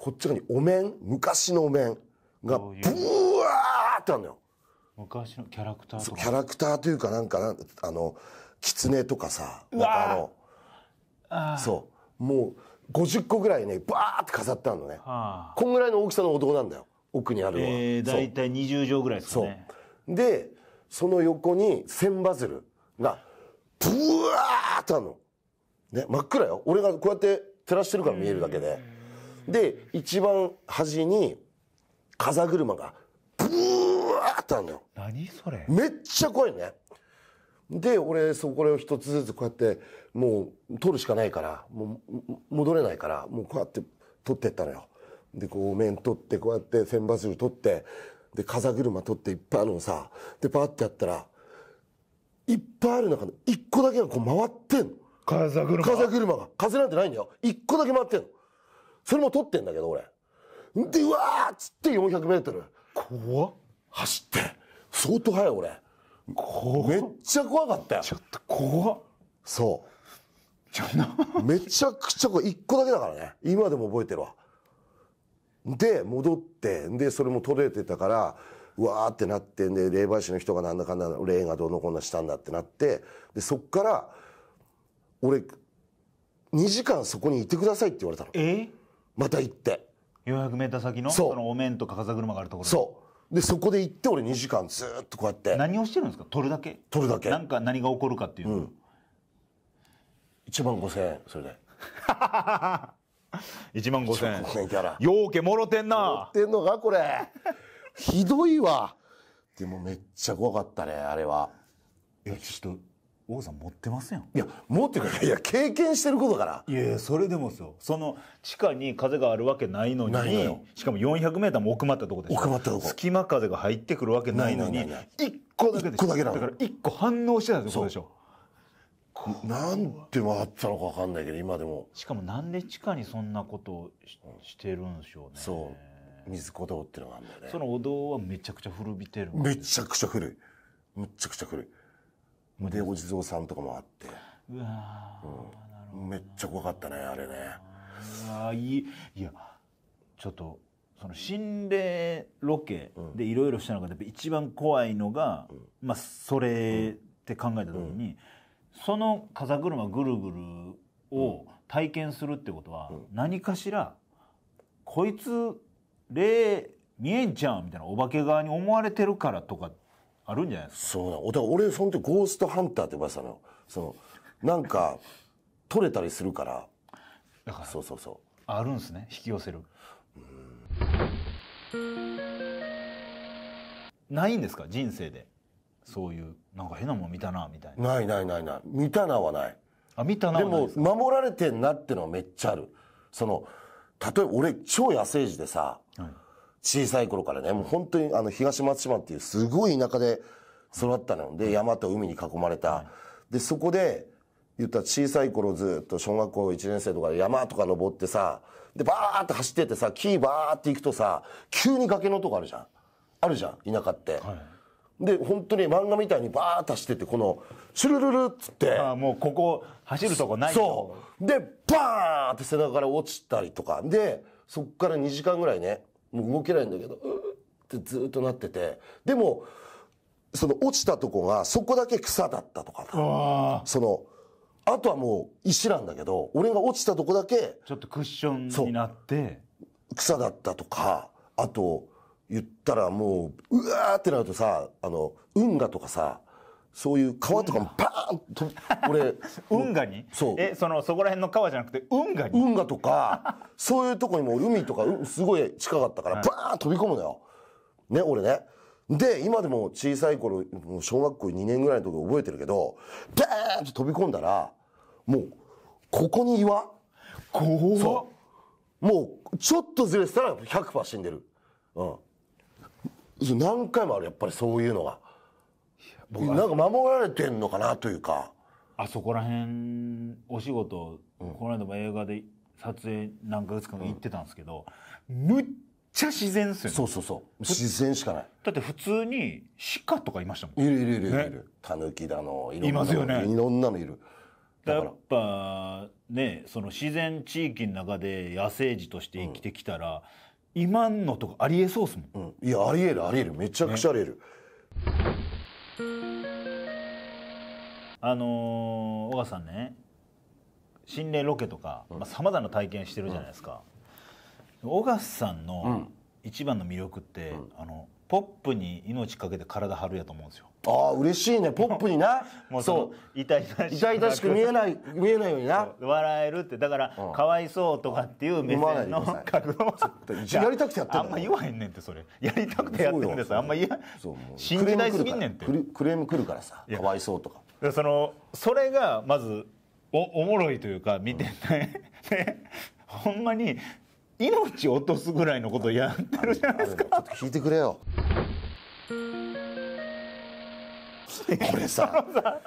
こっち側にお面昔のお面がブワーってあるのよ昔のキャラクターとかキャラクターというかなんかあの狐とかさなんかあのそうもう50個ぐらいねバーって飾ってあるのね、こんぐらいの大きさのお堂なんだよ奥にあるのは、大体20畳ぐらいですかねそうでその横に千羽鶴がブワーってあるの、ね、真っ暗よ俺がこうやって照らしてるから見えるだけで、で一番端に風車がブワーってあるのよ何それめっちゃ怖いねで俺そこを一つずつこうやってもう取るしかないからもう戻れないからもうこうやって取ってったのよでこう面取ってこうやって千羽鶴取ってで風車取っていっぱいあるのさでパーってやったらいっぱいある中の一個だけがこう回ってんの風車風車が風なんてないんだよ一個だけ回ってんのそれも撮ってんだけど俺でうわっつって 400m 怖っ走って相当速い俺めっちゃ怖かったよちょっと怖っそうめちゃくちゃ怖い1個だけだからね今でも覚えてるわで戻ってでそれも撮れてたからうわーってなってんで霊媒師の人がなんだかんだ霊がどうのこんなしたんだってなってでそっから俺2時間そこにいてくださいって言われたのえまた行って 400m 先のそそのお面とか風車があるところそうでそこで行って俺2時間ずーっとこうやって何をしてるんですか取るだけ取るだけなんか何が起こるかっていうの、うん1万5000円それで <laughs> 一万5 0 0 1万5000円キャラようけもろてんな。なってんのかこれひどいわでもめっちゃ怖かったねあれはいやちょっと王さん持ってませんいや持ってからいや経験してることからいやそれでもですよその地下に風があるわけないのにしかも 400m も奥まったとこです。奥まったとこ隙間風が入ってくるわけないのに1個だけでしだから1個反応してたってことでしょなんて回ったのか分かんないけど今でもしかもなんで地下にそんなことをし,、してるんでしょうねそう水小道っていうのがあるんだよねそのお堂はめちゃくちゃ古びてるめちゃくちゃ古いめちゃくちゃ古いでお地蔵さんとかもあってうわ、うん、めっちゃ怖かったねあれねうわいいいやちょっとその心霊ロケでいろいろしたのが、一番怖いのが、うん、まあそれって考えた時に、うん、その風車ぐるぐるを体験するってことは、何かしらこいつ霊見えんちゃんみたいなお化け側に思われてるからとかっあるんじゃないですかそうなの。だから俺、その時ゴーストハンターって呼ばれてたのよ。その、なんか、取れたりするから。だから、そうそうそう。あるんですね。引き寄せる。ないんですか人生で。そういう、なんか変なもん見たな、みたいな。ないないないない。見たなはない。あ、見たなでも、守られてんなってのはめっちゃある。その、例えば俺、超野生児でさ、小さい頃からね、もう本当にあの東松島っていうすごい田舎で育ったので、山と海に囲まれた。で、そこで、言ったら小さい頃ずっと小学校1年生とかで山とか登ってさ、で、バーって走っててさ、木バーって行くとさ、急に崖のとこあるじゃん。あるじゃん、田舎って。はいで、本当に漫画みたいにバーッと走ってて、この、シュルルルっつって。ああ、もうここ、走るとこないそう。で、バーって背中から落ちたりとか。で、そっから2時間ぐらいね、もう動けないんだけどってずっとなっててでもその落ちたとこがそこだけ草だったとかそのあとはもう石なんだけど俺が落ちたとこだけちょっとクッションになって草だったとかあと言ったらもううわーってなるとさあの運河とかさそういう川とかもパーンと俺 <laughs> 運河にそうえそのそこら辺の川じゃなくて運河に運河とかそういうとこにも海とかすごい近かったからバーン飛び込むのよね俺ねで今でも小さい頃小学校2年ぐらいの時覚えてるけどバーンと飛び込んだらもうここに岩怖うもうちょっとずれてたら100%死んでるうん何回もあるやっぱりそういうのが。僕なんか守られてんのかなというかあそこら辺お仕事、この間も映画で撮影何ヶ月か行ってたんですけど、むっちゃ自然ですよねそうそうそう自然しかないだって普通に鹿とかいましたもんいるいるいるいる、ね、タヌキだのいろんなのいますよねいろんなのいるやっぱねその自然地域の中で野生児として生きてきたら、うん、今のとかありえそうっすもん、うん、いやありえるありえるめちゃくちゃありえる、ねあのー、小川さんね心霊ロケとかさまざ、まな体験してるじゃないですか、うん、小川さんの一番の魅力って、うん、あのポップに命かけて体張るやと思うんですよああ嬉しいねポップになもうそう痛々しく見えない見えないようにな笑えるってだから、うん、かわいそうとかっていう目線の角度やりたくてやってんあんま言わへんねんってそれやりたくてやってるんですあんま言わ信じないすぎんねんってクレームくるからさかわいそうとかでそのそれがまずおおもろいというか見てて。うん、でほんまに命落とすぐらいのことやってるじゃないですかちょっと聞いてくれよこれさ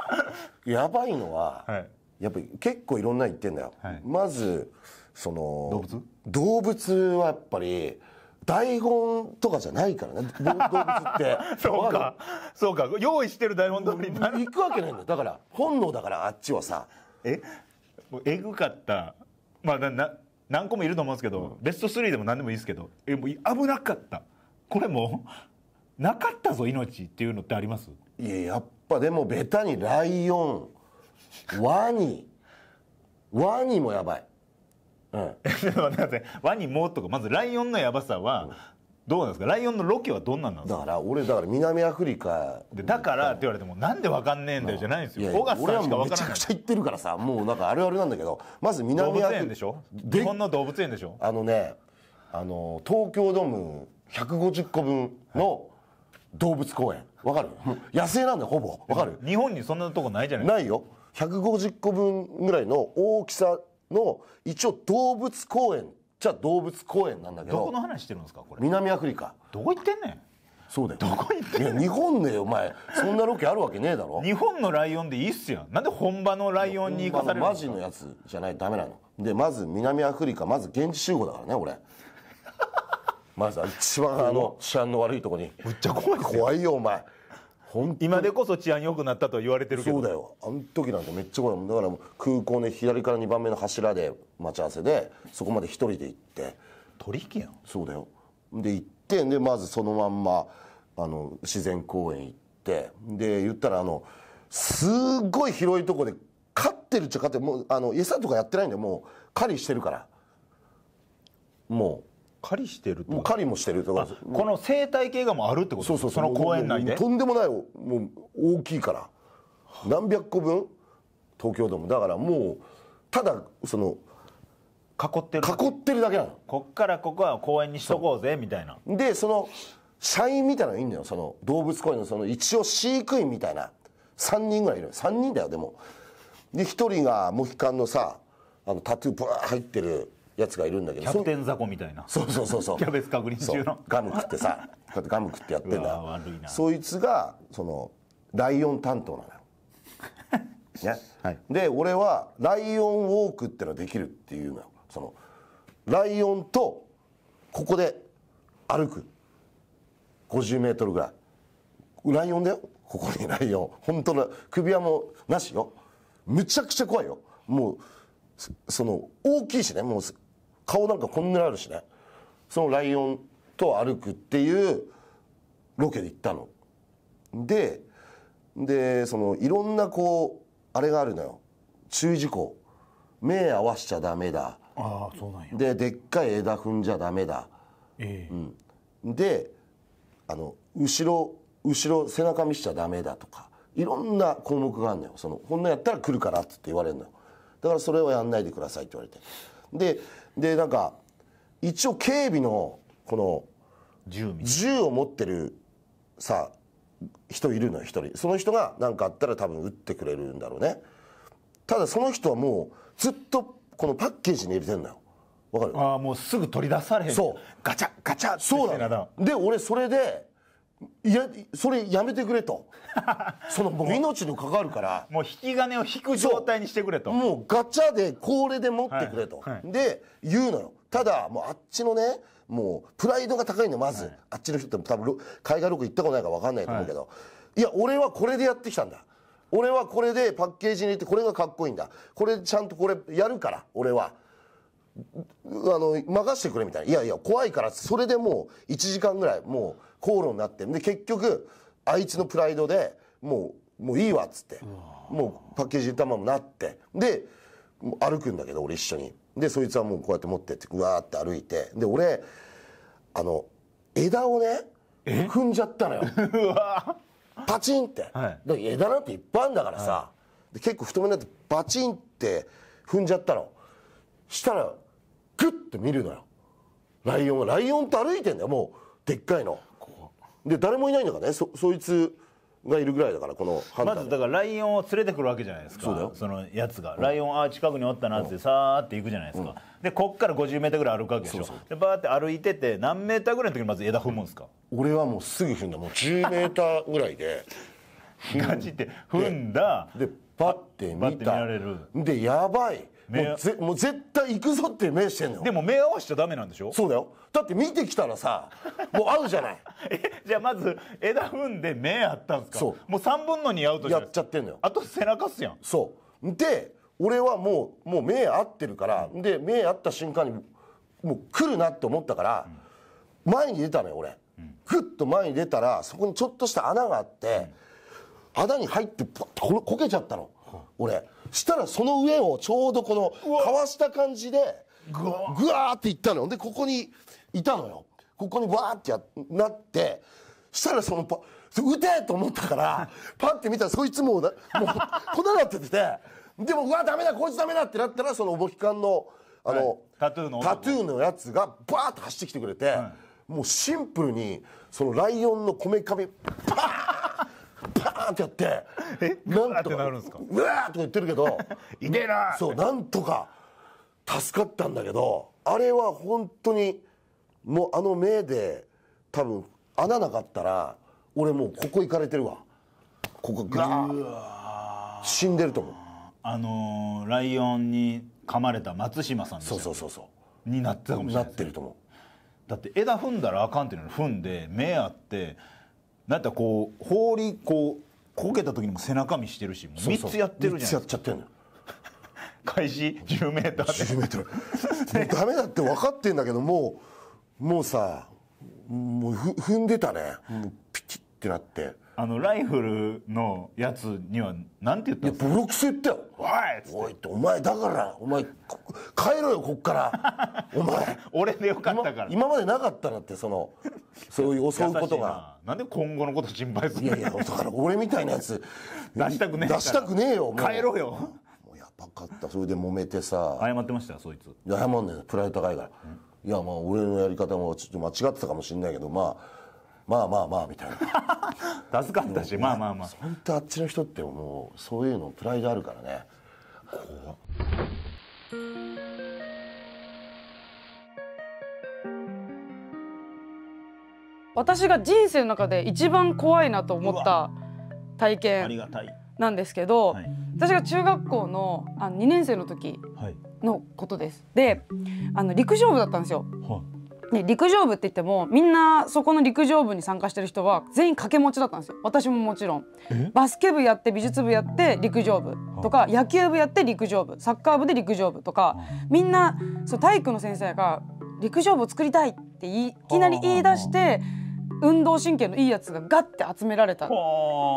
<laughs> やばいのは、はい、やっぱり結構いろんな言ってんだよ、はい、まずその動物動物はやっぱり台本とかじゃないからね動物って <laughs> そうかそうか用意してる台本通りに行くわけないんだだから本能だからあっちはさええぐかったまあなな何個もいると思うんですけど、うん、ベスト3でも何でもいいですけどえもう危なかったこれもうなかったぞ命っていうのってありますいややっぱでもベタにライオンワニワニもやばいう <laughs> ん、ワニもとかまずライオンのやばさは、どうなんですかライオンのロケはどんなんなんですかだから俺だから南アフリカでだからって言われてもなんでわかんねえんだよじゃないんですよ小笠さんしか分からないめちゃくちゃ行ってるからさもうなんかあれあれなんだけどまず南アフリカでしょ日本の動物園でしょあのねあの東京ドーム150個分の動物公園わかる野生なんだよほぼわかる日本にそんなとこないじゃないないよ150個分ぐらいの大きさの一応動物公園じゃ動物公園なんだけどどこの話してるんですかこれ南アフリカどこ行ってんねんそうだよどこ行ってんねん日本でお前そんなロケあるわけねえだろ日本のライオンでいいっすやんなんで本場のライオンに行かされるんマジのやつじゃないダメなのでまず南アフリカまず現地集合だからね俺 <laughs> まず一番あの治安の悪いとこにむっちゃ怖い怖いよお前今でこそ治安良くなったと言われてるけどそうだよあの時なんかめっちゃ怖いだから空港で左から2番目の柱で待ち合わせでそこまで一人で行って取引やんそうだよで行ってでまずそのまんまあの自然公園行ってで言ったらあのすっごい広いとこで飼ってるっちゃ飼ってもうあの餌とかやってないんだよもう狩りしてるからもう狩りしてるてと狩りもしてるとかこの生態系がもあるってことそうそうその公園内でとんでもないもう大きいから何百個分東京ドームだからもうただその囲ってる囲ってるだけなのこっからここは公園にしとこうぜみたいなでその社員みたいなのいんのよその動物公園のその一応飼育員みたいな3人ぐらいいる3人だよでもで1人がモヒカンのさあのタトゥーブワー入ってるやつがいるんだけどキャプテン雑魚みたいなそうそうそうそうキャベツ確認中のガム食ってさガム食ってやってんだそいつがそのライオン担当なのよ <laughs> ね、はい、で俺はライオンウォークってのはできるっていうのよそのライオンとここで歩く50メートルぐらいライオンだよここにライオン本当の首輪もなしよむちゃくちゃ怖いよもうその大きいしねもう顔なんかこんなにあるしねそのライオンと歩くっていうロケで行ったの。ででそのいろんなこうあれがあるのよ注意事項目合わしちゃダメだあそうなんやででっかい枝踏んじゃダメだ、えー、うん、であの後ろ後ろ背中見しちゃダメだとかいろんな項目があるのよそのこんなやったら来るからって言われるのよだからそれをやんないでくださいって言われてででなんか一応警備のこの銃を持ってるさ人いるのよ一人その人が何かあったら多分撃ってくれるんだろうねただその人はもうずっとこのパッケージに入れてんのよわかるああもうすぐ取り出されへんそうガチャガチャそうなので俺それでいやそれやめてくれと <laughs> その命にかかるからもう引き金を引く状態にしてくれともうガチャでこれで持ってくれと、はいはい、で言うのよただもうあっちのねもうプライドが高いのまず、はい、あっちの人って多分海外ロケ行ったことないから分かんないと思うけど、いや俺はこれでやってきたんだ俺はこれでパッケージに入れてこれがかっこいいんだこれちゃんとこれやるから俺はあの任してくれみたいないやいや怖いからそれでもう1時間ぐらいもう口論になってで結局あいつのプライドでもうもういいわっつってもうパッケージ玉もなってで歩くんだけど俺一緒にでそいつはもうこうやって持ってってうわーって歩いてで俺あの枝をね踏んじゃったのよ <laughs> パチンって、はい、枝なんていっぱいあるんだからさ、はい、結構太めになってバチンって踏んじゃったのしたらグッて見るのよライオンがライオンって歩いてんだよもうでっかいので誰もいないんだからねそそいつがいるぐらいだからこのハンターまずだからライオンを連れてくるわけじゃないですかそうだよそのやつが、ライオンああ近くにおったなってさーって行くじゃないですか、でこっから 50m ぐらい歩くわけでしょそうそうでバーって歩いてて何メーーぐらいの時にまず枝踏むんですか、俺はもうすぐ踏んだもう10メーーぐらいでガチって踏んだでパッて見たバッて見られるでやばいもうぜもう絶対行くぞっていう目してんのよでも目合わしちゃダメなんでしょそうだよだって見てきたらさ <laughs> もう合うじゃないえじゃあまず枝踏んで目合ったんすかそうもう3分の2合うとやっちゃってんのよあと背中っすやんそうで俺はもうもう目合ってるから、うん、で目合った瞬間にもう来るなって思ったから、うん、前に出たのよ俺、うん、グッと前に出たらそこにちょっとした穴があって、穴に入ってこけちゃったの、俺したらその上をちょうどこのかわした感じでグワーっていったのよでここにいたのよここにわーってやなってしたらそのパ撃てと思ったから <laughs> パッて見たらそいつもうもうこんなっててでもうわダメだこいつダメだってなったらそのおぼき館のあの、はい、タトゥーのタトゥーのやつがバーッと走ってきてくれて、はい、もうシンプルにそのライオンのこめかみパーーってやってなんとかうわーとか言ってるけどいね <laughs> えなそうなんとか助かったんだけどあれは本当にもうあの目で多分穴なかったら俺もうここ行かれてるわここガー死んでると思うあのー、ライオンに噛まれた松島さんそうそうそうそうになってたかもしれない、なってると思うだって枝踏んだらあかんっていうのに踏んで目あってなんかこう放りこうこけた時にも背中見してるしもう3つやってるじゃんやっちゃっての <laughs> 開始10メーターで10メートルもうダメだって分かってんだけどもうもうさもうふ踏んでたねもうピチってなってあのライフルのやつにはなんて言ったんですかボロクソ言ったよ「おい!」おいってお前だからお前帰ろよこっから <laughs> お前俺でよかったから今今までなかったらってそのそういう襲うことがなんで今後のこと心配するいやいやだから俺みたいなやつ出したくねえ出したくねえよ帰ろうよもうやばかったそれで揉めてさ謝ってましたそいつ謝んねえプライド高いから、いやまあ俺のやり方もちょっと間違ってたかもしれないけどまあまあまあまあみたいな <laughs> 助かったし、ね、まあまあまあ本当あっちの人ってもうそういうのプライドあるからね怖っ私が人生の中で一番怖いなと思った体験なんですけど、はい、私が中学校のあの2年生の時のことです。はい、であの陸上部だったんですよ。はいね、陸上部って言ってもみんなそこの陸上部に参加してる人は全員掛け持ちだったんですよ私ももちろんバスケ部やって美術部やって陸上部とか野球部やって陸上部サッカー部で陸上部とかみんなそう体育の先生が陸上部を作りたいっていきなり言い出して運動神経のいいやつがガッて集められたっ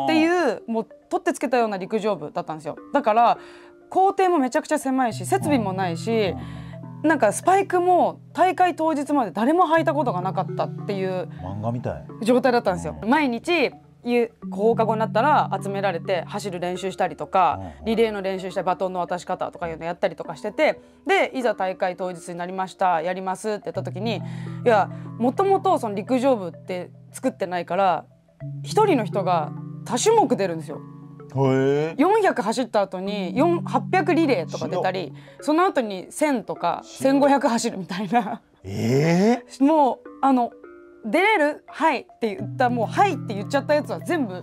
ていうもう取ってつけたような陸上部だったんですよだから校庭もめちゃくちゃ狭いし設備もないし。なんかスパイクも大会当日まで誰も履いたことがなかったっていう漫画みたい状態だったんですよ。毎日放課後になったら集められて走る練習したりとかリレーの練習したりバトンの渡し方とかいうのやったりとかしててでいざ大会当日になりましたやりますってやった時にいやもともと陸上部って作ってないから1人の人が多種目出るんですよ。400走った後に800リレーとか出たりその後に1000とか1500走るみたいな。えー、もうあの出れるはいって言ったもう「はい」って言っちゃったやつは全部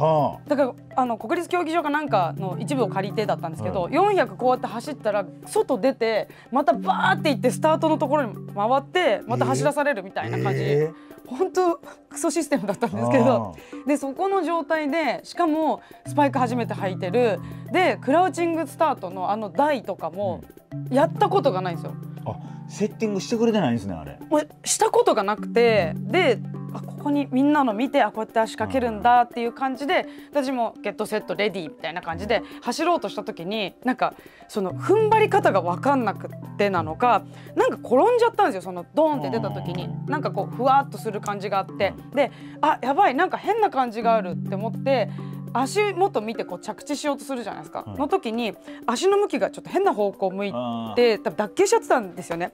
はあ、だからあの国立競技場かなんかの一部を借りてだったんですけど、400こうやって走ったら外出てまたバーって行ってスタートのところに回ってまた走らされるみたいな感じ、えー、本当クソシステムだったんですけどでそこの状態でしかもスパイク初めて履いてるでクラウチングスタートのあの台とかもやったことがないんですよ。あセッティングしてくれてないんですねあれもうしたことがなくてであここにみんなの見てあこうやって足かけるんだっていう感じで私もゲットセットレディーみたいな感じで走ろうとした時になんかその踏ん張り方が分かんなくてなのかなんか転んじゃったんですよそのドーンって出た時になんかこうふわっとする感じがあってであやばいなんか変な感じがあるって思って足元見てこう着地しようとするじゃないですか、はい、の時に足の向きがちょっと変な方向向いて多分脱臼しちゃってたんですよね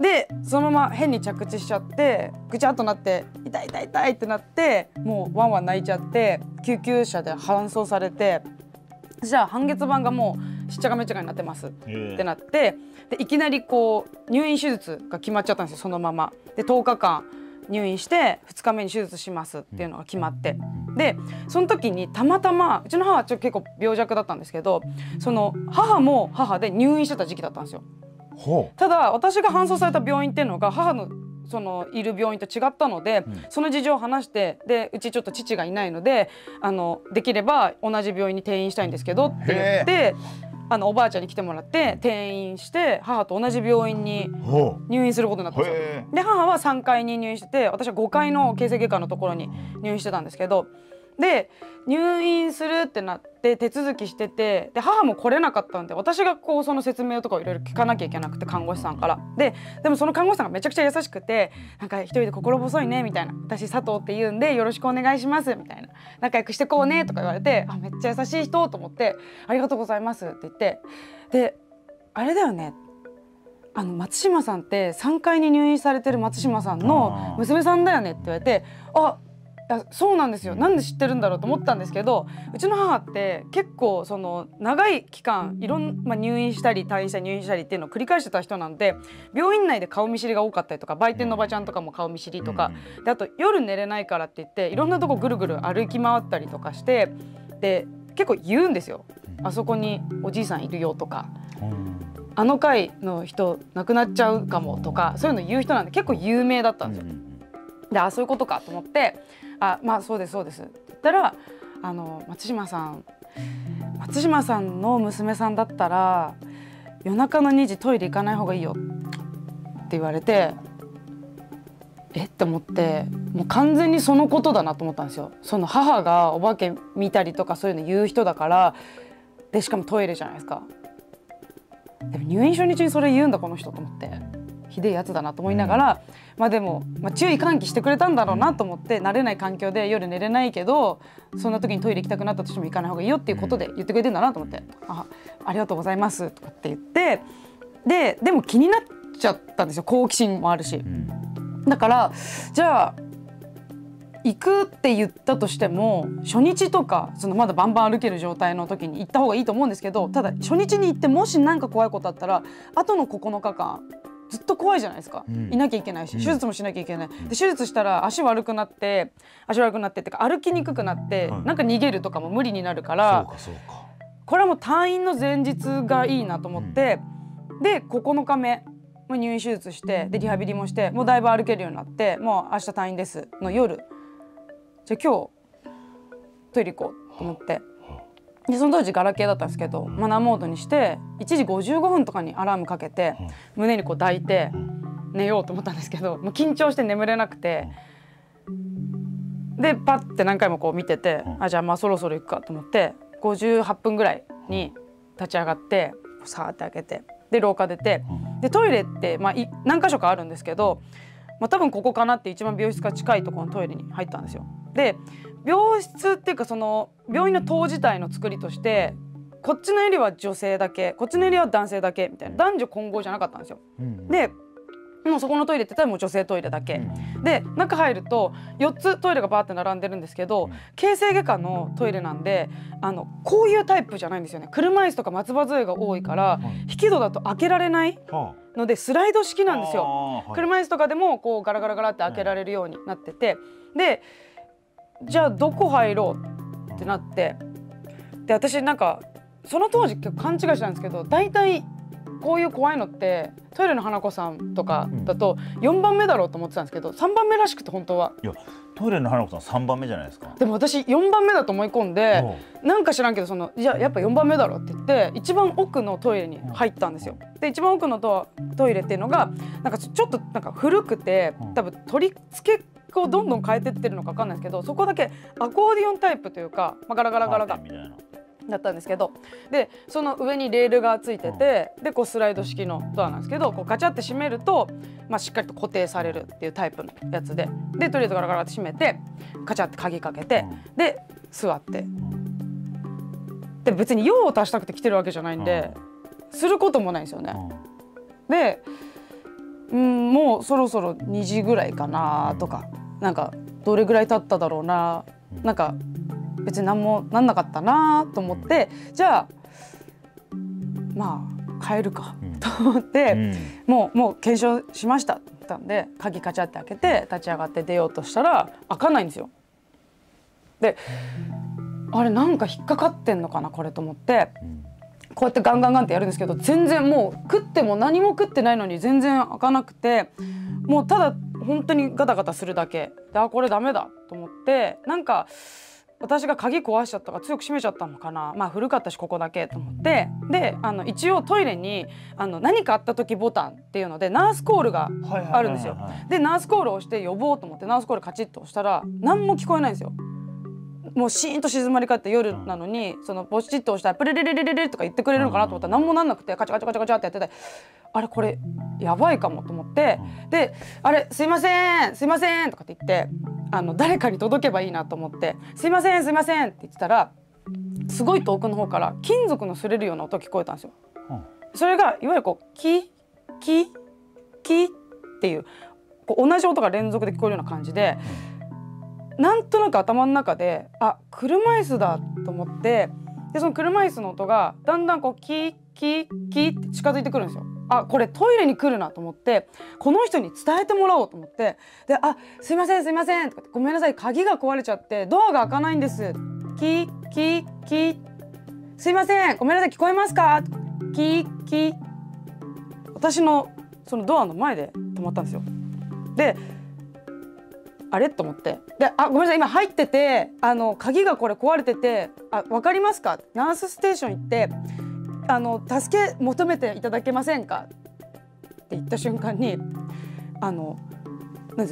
でそのまま変に着地しちゃってぐちゃっとなって痛い痛い痛いってなってもうワンワン泣いちゃって救急車で搬送されてじゃあ半月板がもうしっちゃかめっちゃかになってますってなってでいきなりこう入院手術が決まっちゃったんですよそのまま。で10日間入院して2日目に手術しますっていうのが決まってでその時にたまたまうちの母はちょっと結構病弱だったんですけどその母も母で入院してた時期だったんですよ。ただ私が搬送された病院っていうのが母のそのいる病院と違ったので、うん、その事情を話してでうちちょっと父がいないのであのできれば同じ病院に転院したいんですけどって言ってあのおばあちゃんに来てもらって転院して母と同じ病院に入院することになったんですよ。で母は3階に入院してて私は5階の形成外科のところに入院してたんですけどで入院するってなって手続きしててで母も来れなかったんで私がこうその説明とかをいろいろ聞かなきゃいけなくて看護師さんからででもその看護師さんがめちゃくちゃ優しくてなんか一人で心細いねみたいな私佐藤って言うんでよろしくお願いしますみたいな仲良くしてこうねとか言われてあめっちゃ優しい人と思ってありがとうございますって言ってであれだよねあの松島さんって3階に入院されてる松島さんの娘さんだよねって言われてあやそうなんですよなんで知ってるんだろうと思ったんですけどうちの母って結構その長い期間いろん、まあ、入院したり退院したり入院したりっていうのを繰り返してた人なんで病院内で顔見知りが多かったりとか売店のおばちゃんとかも顔見知りとかであと夜寝れないからって言っていろんなとこぐるぐる歩き回ったりとかしてで結構言うんですよあそこにおじいさんいるよとか。あの回の人亡くなっちゃうかもとかそういうの言う人なんで結構有名だったんですよ。であそういうことかと思ってあまあそうですそうです」って言ったらあの「松島さん松島さんの娘さんだったら夜中の2時トイレ行かない方がいいよ」って言われてえって思ってもう完全にそのことだなと思ったんですよ。その母がお化け見たりとかそういうの言う人だからでしかもトイレじゃないですか。でも入院初日にそれ言うんだこの人と思って。ひでえやつだなと思いながら、まあでも、まあ、注意喚起してくれたんだろうなと思って慣れない環境で夜寝れないけどそんな時にトイレ行きたくなったとしても行かない方がいいよっていうことで言ってくれてんだなと思って「あありがとうございます」とかって言ってででも気になっちゃったんですよ好奇心もあるし。だからじゃあ行くって言ったとしても初日とかそのまだバンバン歩ける状態の時に行った方がいいと思うんですけどただ初日に行ってもし何か怖いことあったら後の9日間ずっと怖いじゃないですか、うん、いなきゃいけないし手術もしなきゃいけない、うん、で手術したら足悪くなって足悪くなってってか歩きにくくなって、はい、なんか逃げるとかも無理になるからこれはもう退院の前日がいいなと思って、うん、で9日目入院手術してでリハビリもしてもうだいぶ歩けるようになってもう明日退院ですの夜じゃあ今日トイレ行こうと思って。はあでその当時ガラケーだったんですけどマナーモードにして1時55分とかにアラームかけて胸にこう抱いて寝ようと思ったんですけどもう緊張して眠れなくてでパッて何回もこう見ててあじゃあまあそろそろ行くかと思って58分ぐらいに立ち上がってさーって開けてで廊下出てでトイレってまあ何箇所かあるんですけど、まあ、多分ここかなって一番病室が近いところのトイレに入ったんですよ。で病室っていうかその病院の塔自体の作りとしてこっちのエリアは女性だけこっちのエリアは男性だけみたいな男女混合じゃなかったんですよ。うん、でもうそこのトイレって多分女性トイレだけ、うん、で中入ると4つトイレがバーって並んでるんですけど形成外科のトイレなんであのこういうタイプじゃないんですよね車椅子とか松葉杖が多いから引き戸だと開けられないのでスライド式なんですよ、はい、車椅子とかでもこうガラガラガラって開けられるようになっててでじゃあどこ入ろうってなってで私なんかその当時結構勘違いしたんですけど大体こういう怖いのってトイレの花子さんとかだと4番目だろうと思ってたんですけど3番目らしくて本当はいやトイレの花子さん3番目じゃないですかでも私4番目だと思い込んでなんか知らんけどそのいややっぱ4番目だろって言って一番奥のトイレに入ったんですよで一番奥のトトイレっていうのがなんかちょっとなんか古くて多分取り付けをどんどん変えてってるのか分かんないですけどそこだけアコーディオンタイプというか、まあ、ガラガラガララだったんですけどでその上にレールがついてて、でこうスライド式のドアなんですけどこうガチャって閉めると、まあ、しっかりと固定されるっていうタイプのやつででとりあえずガラガラって閉めてガチャって鍵かけてで座ってで別に用を足したくて来てるわけじゃないんで、することもないですよね。で、うん、もうそろそろ2時ぐらいかなとか。なんかどれぐらい経っただろうななんか別に何もなんなかったなと思って、じゃあまあ変えるかと思って、もうもう検証しましたって言ったんで鍵カチャって開けて立ち上がって出ようとしたら開かないんですよ。であれなんか引っかかってんのかなこれと思って。こうやってガンガンガンってやるんですけど全然もう食っても何も食ってないのに全然開かなくてもうただ本当にガタガタするだけであこれダメだと思ってなんか私が鍵壊しちゃったから強く閉めちゃったのかなまあ古かったしここだけと思ってであの一応トイレにあの何かあった時ボタンっていうのでナースコールがあるんですよ。でナースコールを押して呼ぼうと思ってナースコールカチッと押したら何も聞こえないんですよ。もうシーンと静まり返って夜なのに、そのポチッと押したら「プレレレレレレ」とか言ってくれるのかなと思ったら何もなんなくてカチャカチャカチャカチャってやっててあれこれやばいかもと思ってで「あれすいませんすいません」とかって言ってあの誰かに届けばいいなと思って「すいませんすいません」って言ってたらすごい遠くの方から金属の擦れるような音聞こえたんですよ。それがいわゆるこうキキキっていうこう同じ音が連続で聞こえるような感じでなんとなく頭の中であ車椅子だと思ってでその車椅子の音がだんだんこうキーキーキーって近づいてくるんですよ。あこれトイレに来るなと思ってこの人に伝えてもらおうと思ってで「あすいませんすいません」とかごめんなさい鍵が壊れちゃってドアが開かないんです」キーキーキーすいませんごめんなさい聞こえますか?」キーキー私のそのドアの前で止まったんですよ。であれと思ってであごめんなさい今入っててあの鍵がこれ壊れててあ分かりますかナースステーション行ってあの助け求めていただけませんかって言った瞬間にあのなん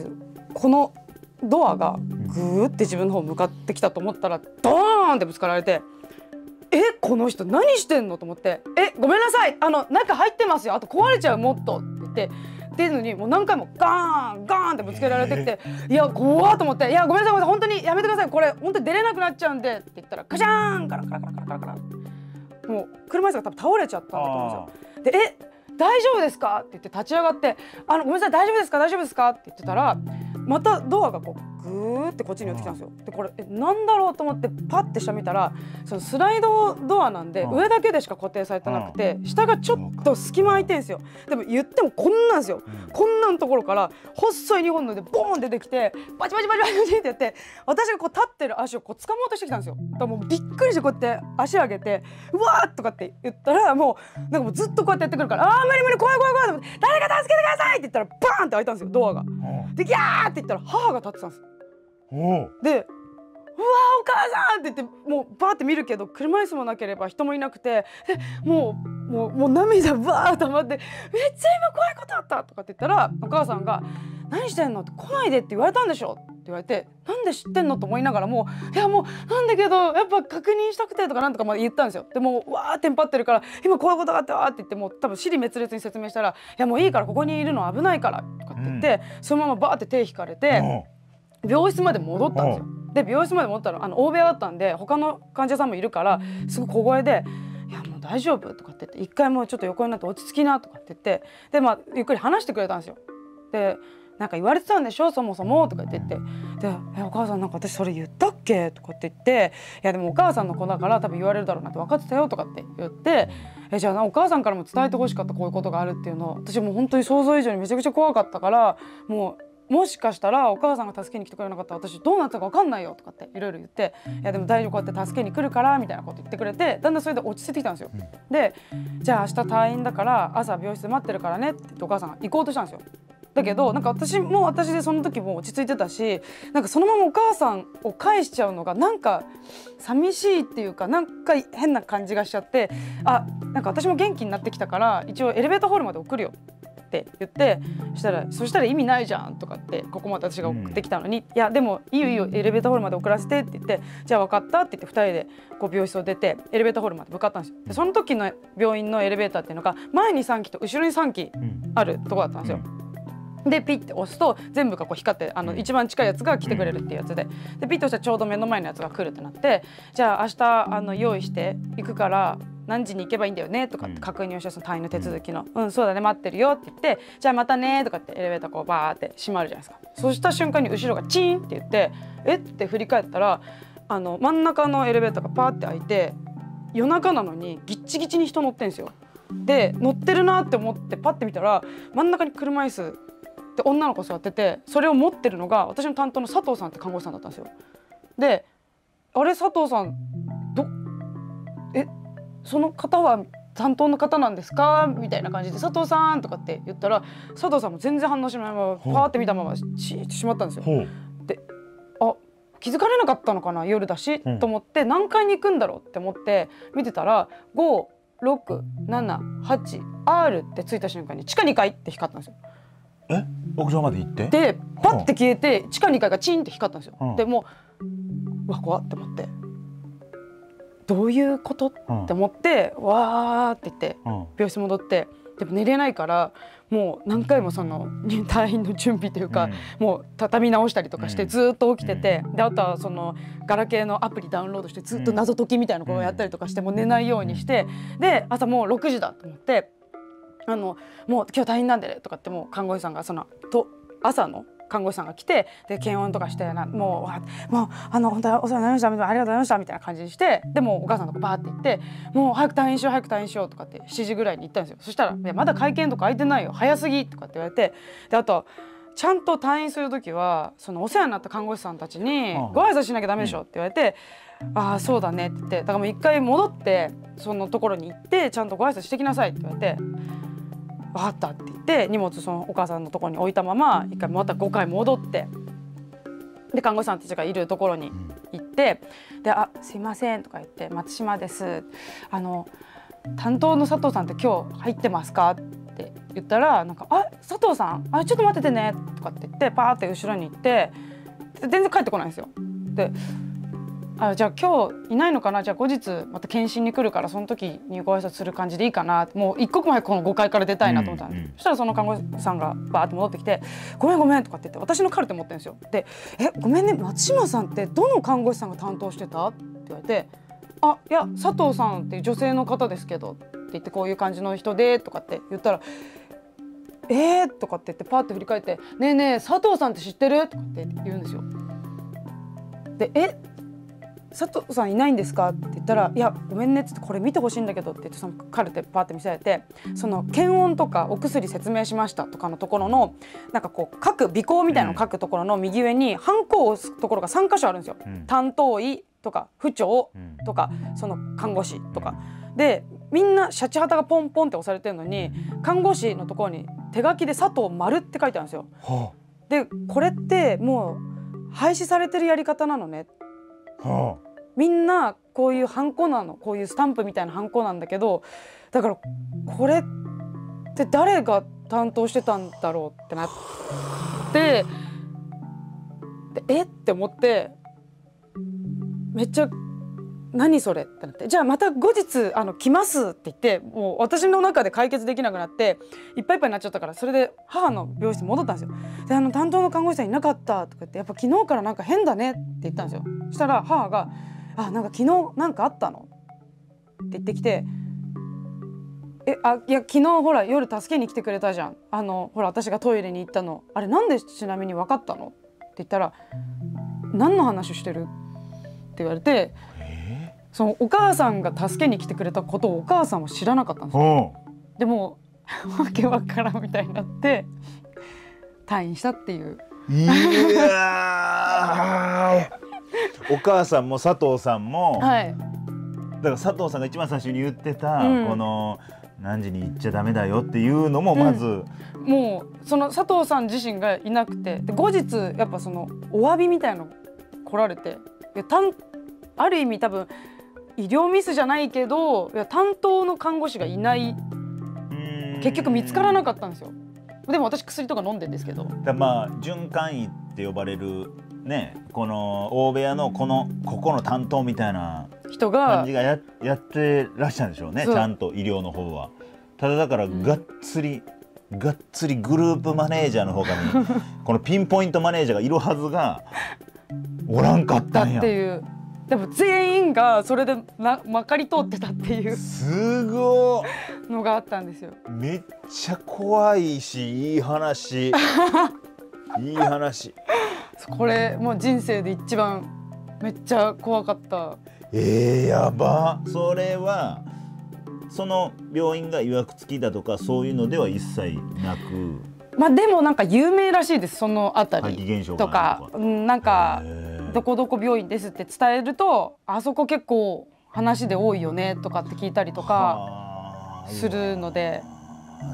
このドアがぐーって自分の方向かってきたと思ったらドーンってぶつかられてえこの人何してんのと思ってえごめんなさいあの中入ってますよあと壊れちゃうもっとって言って。ってるのにもう何回もガーンガーンってぶつけられてきていや怖っと思って「いやごめんなさいごめんなさい本当にやめてくださいこれ本当に出れなくなっちゃうんで」って言ったらカシャーンカラカラカラカラカラもう車椅子が多分倒れちゃったんだと思うんですよ。でえ大丈夫ですか?」って言って立ち上がって「あのごめんなさい大丈夫ですか大丈夫ですか?」って言ってたらまたドアがこうぐーってこっちに寄ってきたんですよでこれなんだろうと思ってパッて下見たらそのスライドドアなんで上だけでしか固定されてなくて下がちょっと隙間空いてんですよでも言ってもこんなんですよこんなんところから細い2本のでボーン出てきてバチバチバチバチってやって私がこう立ってる足をこう掴もうとしてきたんですよだからもうびっくりしてこうやって足上げてうわーとかって言ったらもうなんかもうずっとこうやってやってくるから「ああ無理無理怖い怖い怖い」って「誰か助けてください!」って言ったらバーンって開いたんですよドアが。でギャーって言ったら母が立ってたんですで「うわお母さん!」って言ってもうバーって見るけど車椅子もなければ人もいなくてもうもうもう涙バーッとまって「めっちゃ今怖いことあった!」とかって言ったらお母さんが「何してんの?」って「来ないで」って言われたんでしょって言われて「なんで知ってんの?」と思いながらもう「いやもうなんだけどやっぱ確認したくて」とかなんとかま言ったんですよ。でもうわーテンパってるから「今こういうことがあってわ」って言ってもう多分利滅裂に説明したら「いやもういいからここにいるの危ないから」とかって言って、うん、そのままバーって手引かれて。うん病室まで戻ったんですよ。で病室まで戻ったらあの大部屋だったんで他の患者さんもいるからすごい小声で「いやもう大丈夫?」とかって言って「一回もうちょっと横になって落ち着きな」とかって言ってでまあゆっくり話してくれたんですよ。でなんか言われてたんでしょそもそもとか言ってでえお母さんなんか私それ言ったっけとかって言っていやでもお母さんの子だから多分言われるだろうなって分かってたよとかって言ってえじゃあお母さんからも伝えてほしかったこういうことがあるっていうの私もう本当に想像以上にめちゃくちゃ怖かったからもうもしかしたらお母さんが助けに来てくれなかったら私どうなったか分かんないよとかっていろいろ言って「いやでも大丈夫こうやって助けに来るから」みたいなこと言ってくれてだんだんそれで落ち着いてきたんですよ。でじゃあ明日退院だから朝病室待ってるからねってってお母さんが行こうとしたんですよ。だけどなんか私も私でその時も落ち着いてたしなんかそのままお母さんを返しちゃうのがなんか寂しいっていうかなんか変な感じがしちゃってあなんか私も元気になってきたから一応エレベーターホールまで送るよって言ってそしたら「そしたら意味ないじゃん」とかってここまで私が送ってきたのに「うん、いやでもいいよいいよエレベーターホールまで送らせて」って言って「じゃあ分かった」って言って2人でこう病室を出てエレベーターホールまで向かったんですよ。でその時の病院のエレベーターっていうのが前に3機と後ろに3機あるとこだったんですよ。うんでピッて押すと全部がこう光ってあの一番近いやつが来てくれるっていうやつででピッて押したらちょうど目の前のやつが来るってなってじゃあ明日あの用意して行くから何時に行けばいいんだよねとかって確認をしてその隊員の手続きの「うん、そうだね待ってるよ」って言って「じゃあまたね」とかってエレベーターこうバーって閉まるじゃないですかそした瞬間に後ろがチーンって言って「えっ?」て振り返ったらあの真ん中のエレベーターがパーって開いて夜中なのにギッチギチに人乗ってんですよ。で乗ってるなって思ってパッて見たら真ん中に車椅子で女の子座っててそれを持ってるのが私の担当の佐藤さんって看護師さんだったんですよ。であれ佐藤さんどえその方は担当の方なんですかみたいな感じで「佐藤さん」とかって言ったら佐藤さんも全然反応しないままパーって見たままチーってしまったんですよ。であ気づかれなかったのかな夜だし、うん、と思って何階に行くんだろうって思って見てたら5678 R ってついた瞬間に地下2階って光ったんですよ。え屋上まで行ってでパッて消えて地下2階がチンって光ったんですよ、うん、でもうわ怖って思ってどういうこと、うん、って思ってわーって言って、病室戻ってでも寝れないからもう何回もその退院の準備というか、もう畳み直したりとかしてずっと起きてて、であとはそのガラケーのアプリダウンロードしてずっと謎解きみたいなことをやったりとかしてもう寝ないようにしてで朝もう6時だと思ってあのもう今日大変なんでとかってもう看護師さんがそのと朝の看護師さんが来てで検温とかしてなもうもうあの本当にお世話になりましたありがとうございましたみたいな感じにしてでもお母さんとかバーって行ってもう早く退院しよう早く退院しようとかって7時ぐらいに行ったんですよそしたら「まだ会見とか空いてないよ早すぎ」とかって言われてであとちゃんと退院する時はそのお世話になった看護師さんたちに「ご挨拶しなきゃダメでしょ」って言われて「ああそうだね」って言ってだからもう一回戻ってそのところに行ってちゃんとご挨拶してきなさいって言われて。分かったって言って荷物そのお母さんのところに置いたまま1回また5回戻ってで看護師さんたちがいるところに行って「であすいません」とか言って「松島です」あの「担当の佐藤さんって今日入ってますか?」って言ったらなんか「あ佐藤さんあちょっと待っててね」とかって言ってパーって後ろに行って全然帰ってこないんですよ。であじゃあ今日いないのかなじゃあ後日また検診に来るからその時にご挨拶する感じでいいかなもう一刻も早くこの5階から出たいなと思ったんで、うんうん、そしたらその看護師さんがバーって戻ってきて「ごめんごめん」とかって言って私のカルテ持ってるんですよ。で「えごめんね松島さんってどの看護師さんが担当してた?」って言われて「あいや佐藤さんって女性の方ですけど」って言ってこういう感じの人でとかって言ったら「えー?」とかって言ってパッて振り返って「ねえねえ佐藤さんって知ってる?」とかって言うんですよ。でえ佐藤さんいないんですか?」って言ったら「いやごめんね」っって「これ見てほしいんだけど」って言ってそのカルテパーって見せられてその検温とかお薬説明しましたとかのところのなんかこう書く尾行みたいなのを書くところの右上にハンコを押すところが3箇所あるんですよ。うん、担当医とか不調とかその看護師とか。でみんなシャチハタがポンポンって押されてるのに看護師のところに手書きで「佐藤丸」って書いてあるんですよ。はあ、でこれってもう廃止されてるやり方なのねってはあ、みんなこういうハンコなのこういうスタンプみたいなハンコなんだけどだからこれって誰が担当してたんだろうってなってでえって思ってめっちゃ何それってなってじゃあまた後日あの来ますって言ってもう私の中で解決できなくなっていっぱいいっぱいになっちゃったからそれで母の病室戻ったんですよ。であの担当の看護師さんいなかったとか言ってやっぱ昨日からなんか変だねって言ったんですよ。そしたら母が「あなんか昨日なんかあったの?」って言ってきて「えあいや昨日ほら夜助けに来てくれたじゃんあのほら私がトイレに行ったのあれなんでちなみに分かったの?」って言ったら「何の話してる?」って言われて。そのお母さんが助けに来てくれたことをお母さんは知らなかったんですよ。でもわけわからんみたいになって退院したっていう。いや <laughs> お母さんも佐藤さんも、はい、だから佐藤さんが一番最初に言ってた、うん、この何時に行っちゃダメだよっていうのもまず、うん、もうその佐藤さん自身がいなくて後日やっぱそのお詫びみたいの来られてたんある意味多分医療ミスじゃないけどいや担当の看護師がいない結局見つからなかったんですよでも私薬とか飲んでんですけどだまあ循環医って呼ばれるねこの大部屋のこのここの担当みたいな人が感じがややってらっしゃるんでしょうねちゃんと医療の方はただだからがっつり、うん、がっつりグループマネージャーのほかにこのピンポイントマネージャーがいるはずがおらんかったんやっていうでも全員がそれでなまかり通ってたっていうすごのがあったんですよめっちゃ怖いしいい話 <laughs> いい話これもう人生で一番めっちゃ怖かったえー、やばそれはその病院がいわくつきだとかそういうのでは一切なくまあでもなんか有名らしいですその辺りとかとかなんか、えーどこどこ病院です」って伝えると「あそこ結構話で多いよね」とかって聞いたりとかするので。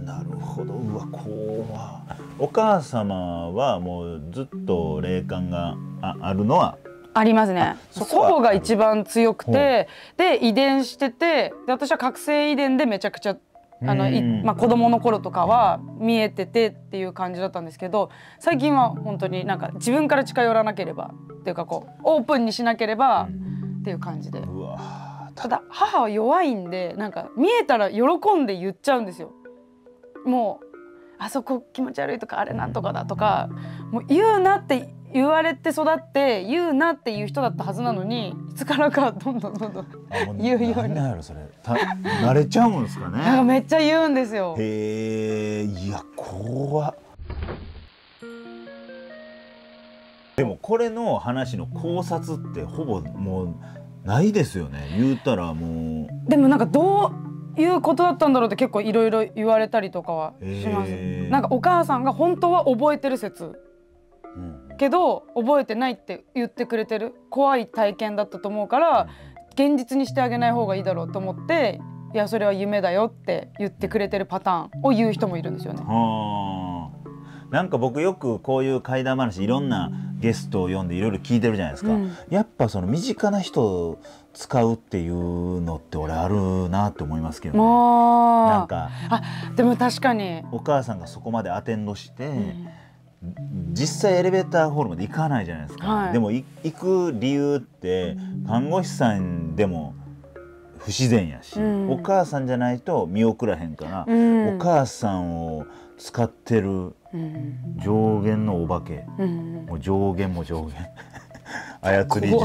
なるほどうわ怖お母様はもうずっと霊感がああるのはありますね祖母が一番強くてで遺伝しててで私は覚醒遺伝でめちゃくちゃあのまあ、子供の頃とかは見えててっていう感じだったんですけど最近は本当になんか自分から近寄らなければっていうかこうオープンにしなければっていう感じでただ母は弱いんでなんか見えたら喜んで言っちゃうんですよ。もうあそこ気持ち悪いとかあれなんとかだとかもう言うなって言われて育って言うなっていう人だったはずなのにいつからかどんどんどんどん言うようになるそれ慣れちゃうんですかねなんかめっちゃ言うんですよへえいや怖でもこれの話の考察ってほぼもうないですよね言うたらもうでもなんかどういうことだったんだろうって結構いろいろ言われたりとかはしますなんかお母さんが本当は覚えてる説、うんけど覚えてないって言ってくれてる怖い体験だったと思うから現実にしてあげない方がいいだろうと思っていやそれは夢だよって言ってくれてるパターンを言う人もいるんですよね。なんか僕よくこういう怪談話いろんなゲストを呼んでいろいろ聞いてるじゃないですか、うん、やっぱその身近な人使うっていうのって俺あるなって思いますけどねなんかあでも確かにお母さんがそこまでアテンドして、うん実際エレベーターホールまで行かないじゃないですか、はい、でも行く理由って看護師さんでも不自然やし、うん、お母さんじゃないと見送らへんから、うん、お母さんを使ってる上限のお化け、うん、もう上限も上限操り術に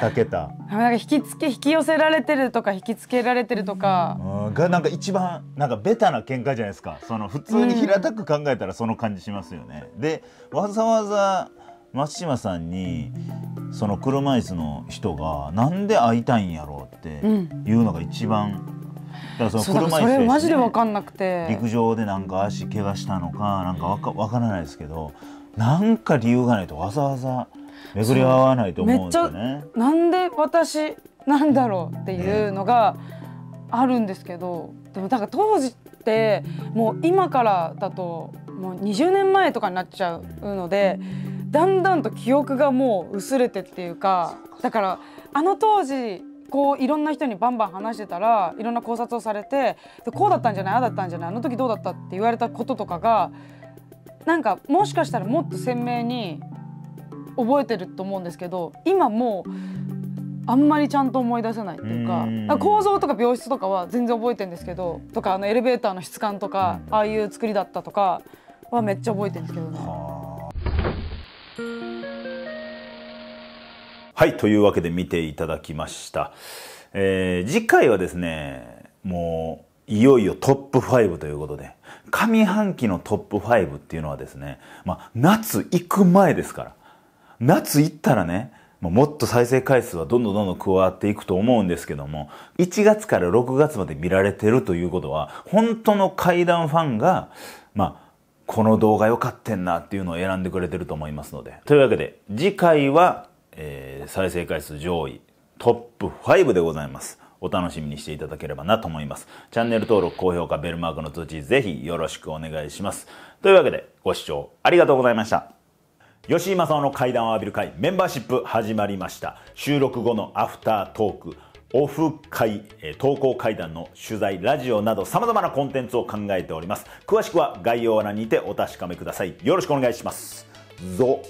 長けたなんか引きつけ引き寄せられてるとか引きつけられてるとか、がなんか一番なんかベタな喧嘩じゃないですかその普通に平たく考えたらその感じしますよね、うん、でわざわざ松島さんにその車椅子の人がなんで会いたいんやろうっていうのが一番、だからその車椅子、ね、それマジで分かんなくて陸上でなんか足怪我したのかなんかわか分からないですけどなんか理由がないとわざわざ。巡り合わないと思うんですよね。なんで私なんだろうっていうのがあるんですけど、でもだから当時ってもう今からだともう20年前とかになっちゃうので。だんだんと記憶がもう薄れてっていうかだからあの当時こういろんな人にバンバン話してたらいろんな考察をされてでこうだったんじゃないああだったんじゃないあの時どうだったって言われたこととかがなんかもしかしたらもっと鮮明に覚えてると思うんですけど今もうあんまりちゃんと思い出せないっていうか構造とか病室とかは全然覚えてるんですけどとかあのエレベーターの質感とかああいう作りだったとかはめっちゃ覚えてるんですけどね。はいというわけで見ていただきました。えー、次回はですねもういよいよトップ5ということで、上半期のトップ5っていうのはですね、まあ、夏行く前ですから、夏行ったらね、もっと再生回数はどんどんどんどん加わっていくと思うんですけども、1月から6月まで見られてるということは、本当の怪談ファンが、まあ、この動画良かったんなっていうのを選んでくれてると思いますので。というわけで、次回は、えー、再生回数上位トップ5でございます。お楽しみにしていただければなと思います。チャンネル登録、高評価、ベルマークの通知、ぜひよろしくお願いします。というわけで、ご視聴ありがとうございました。吉井正夫の階段を浴びる会メンバーシップ始まりました収録後のアフタートークオフ会、投稿会談の取材、ラジオなど様々なコンテンツを考えております。詳しくは概要欄にてお確かめください。よろしくお願いします。ぞ。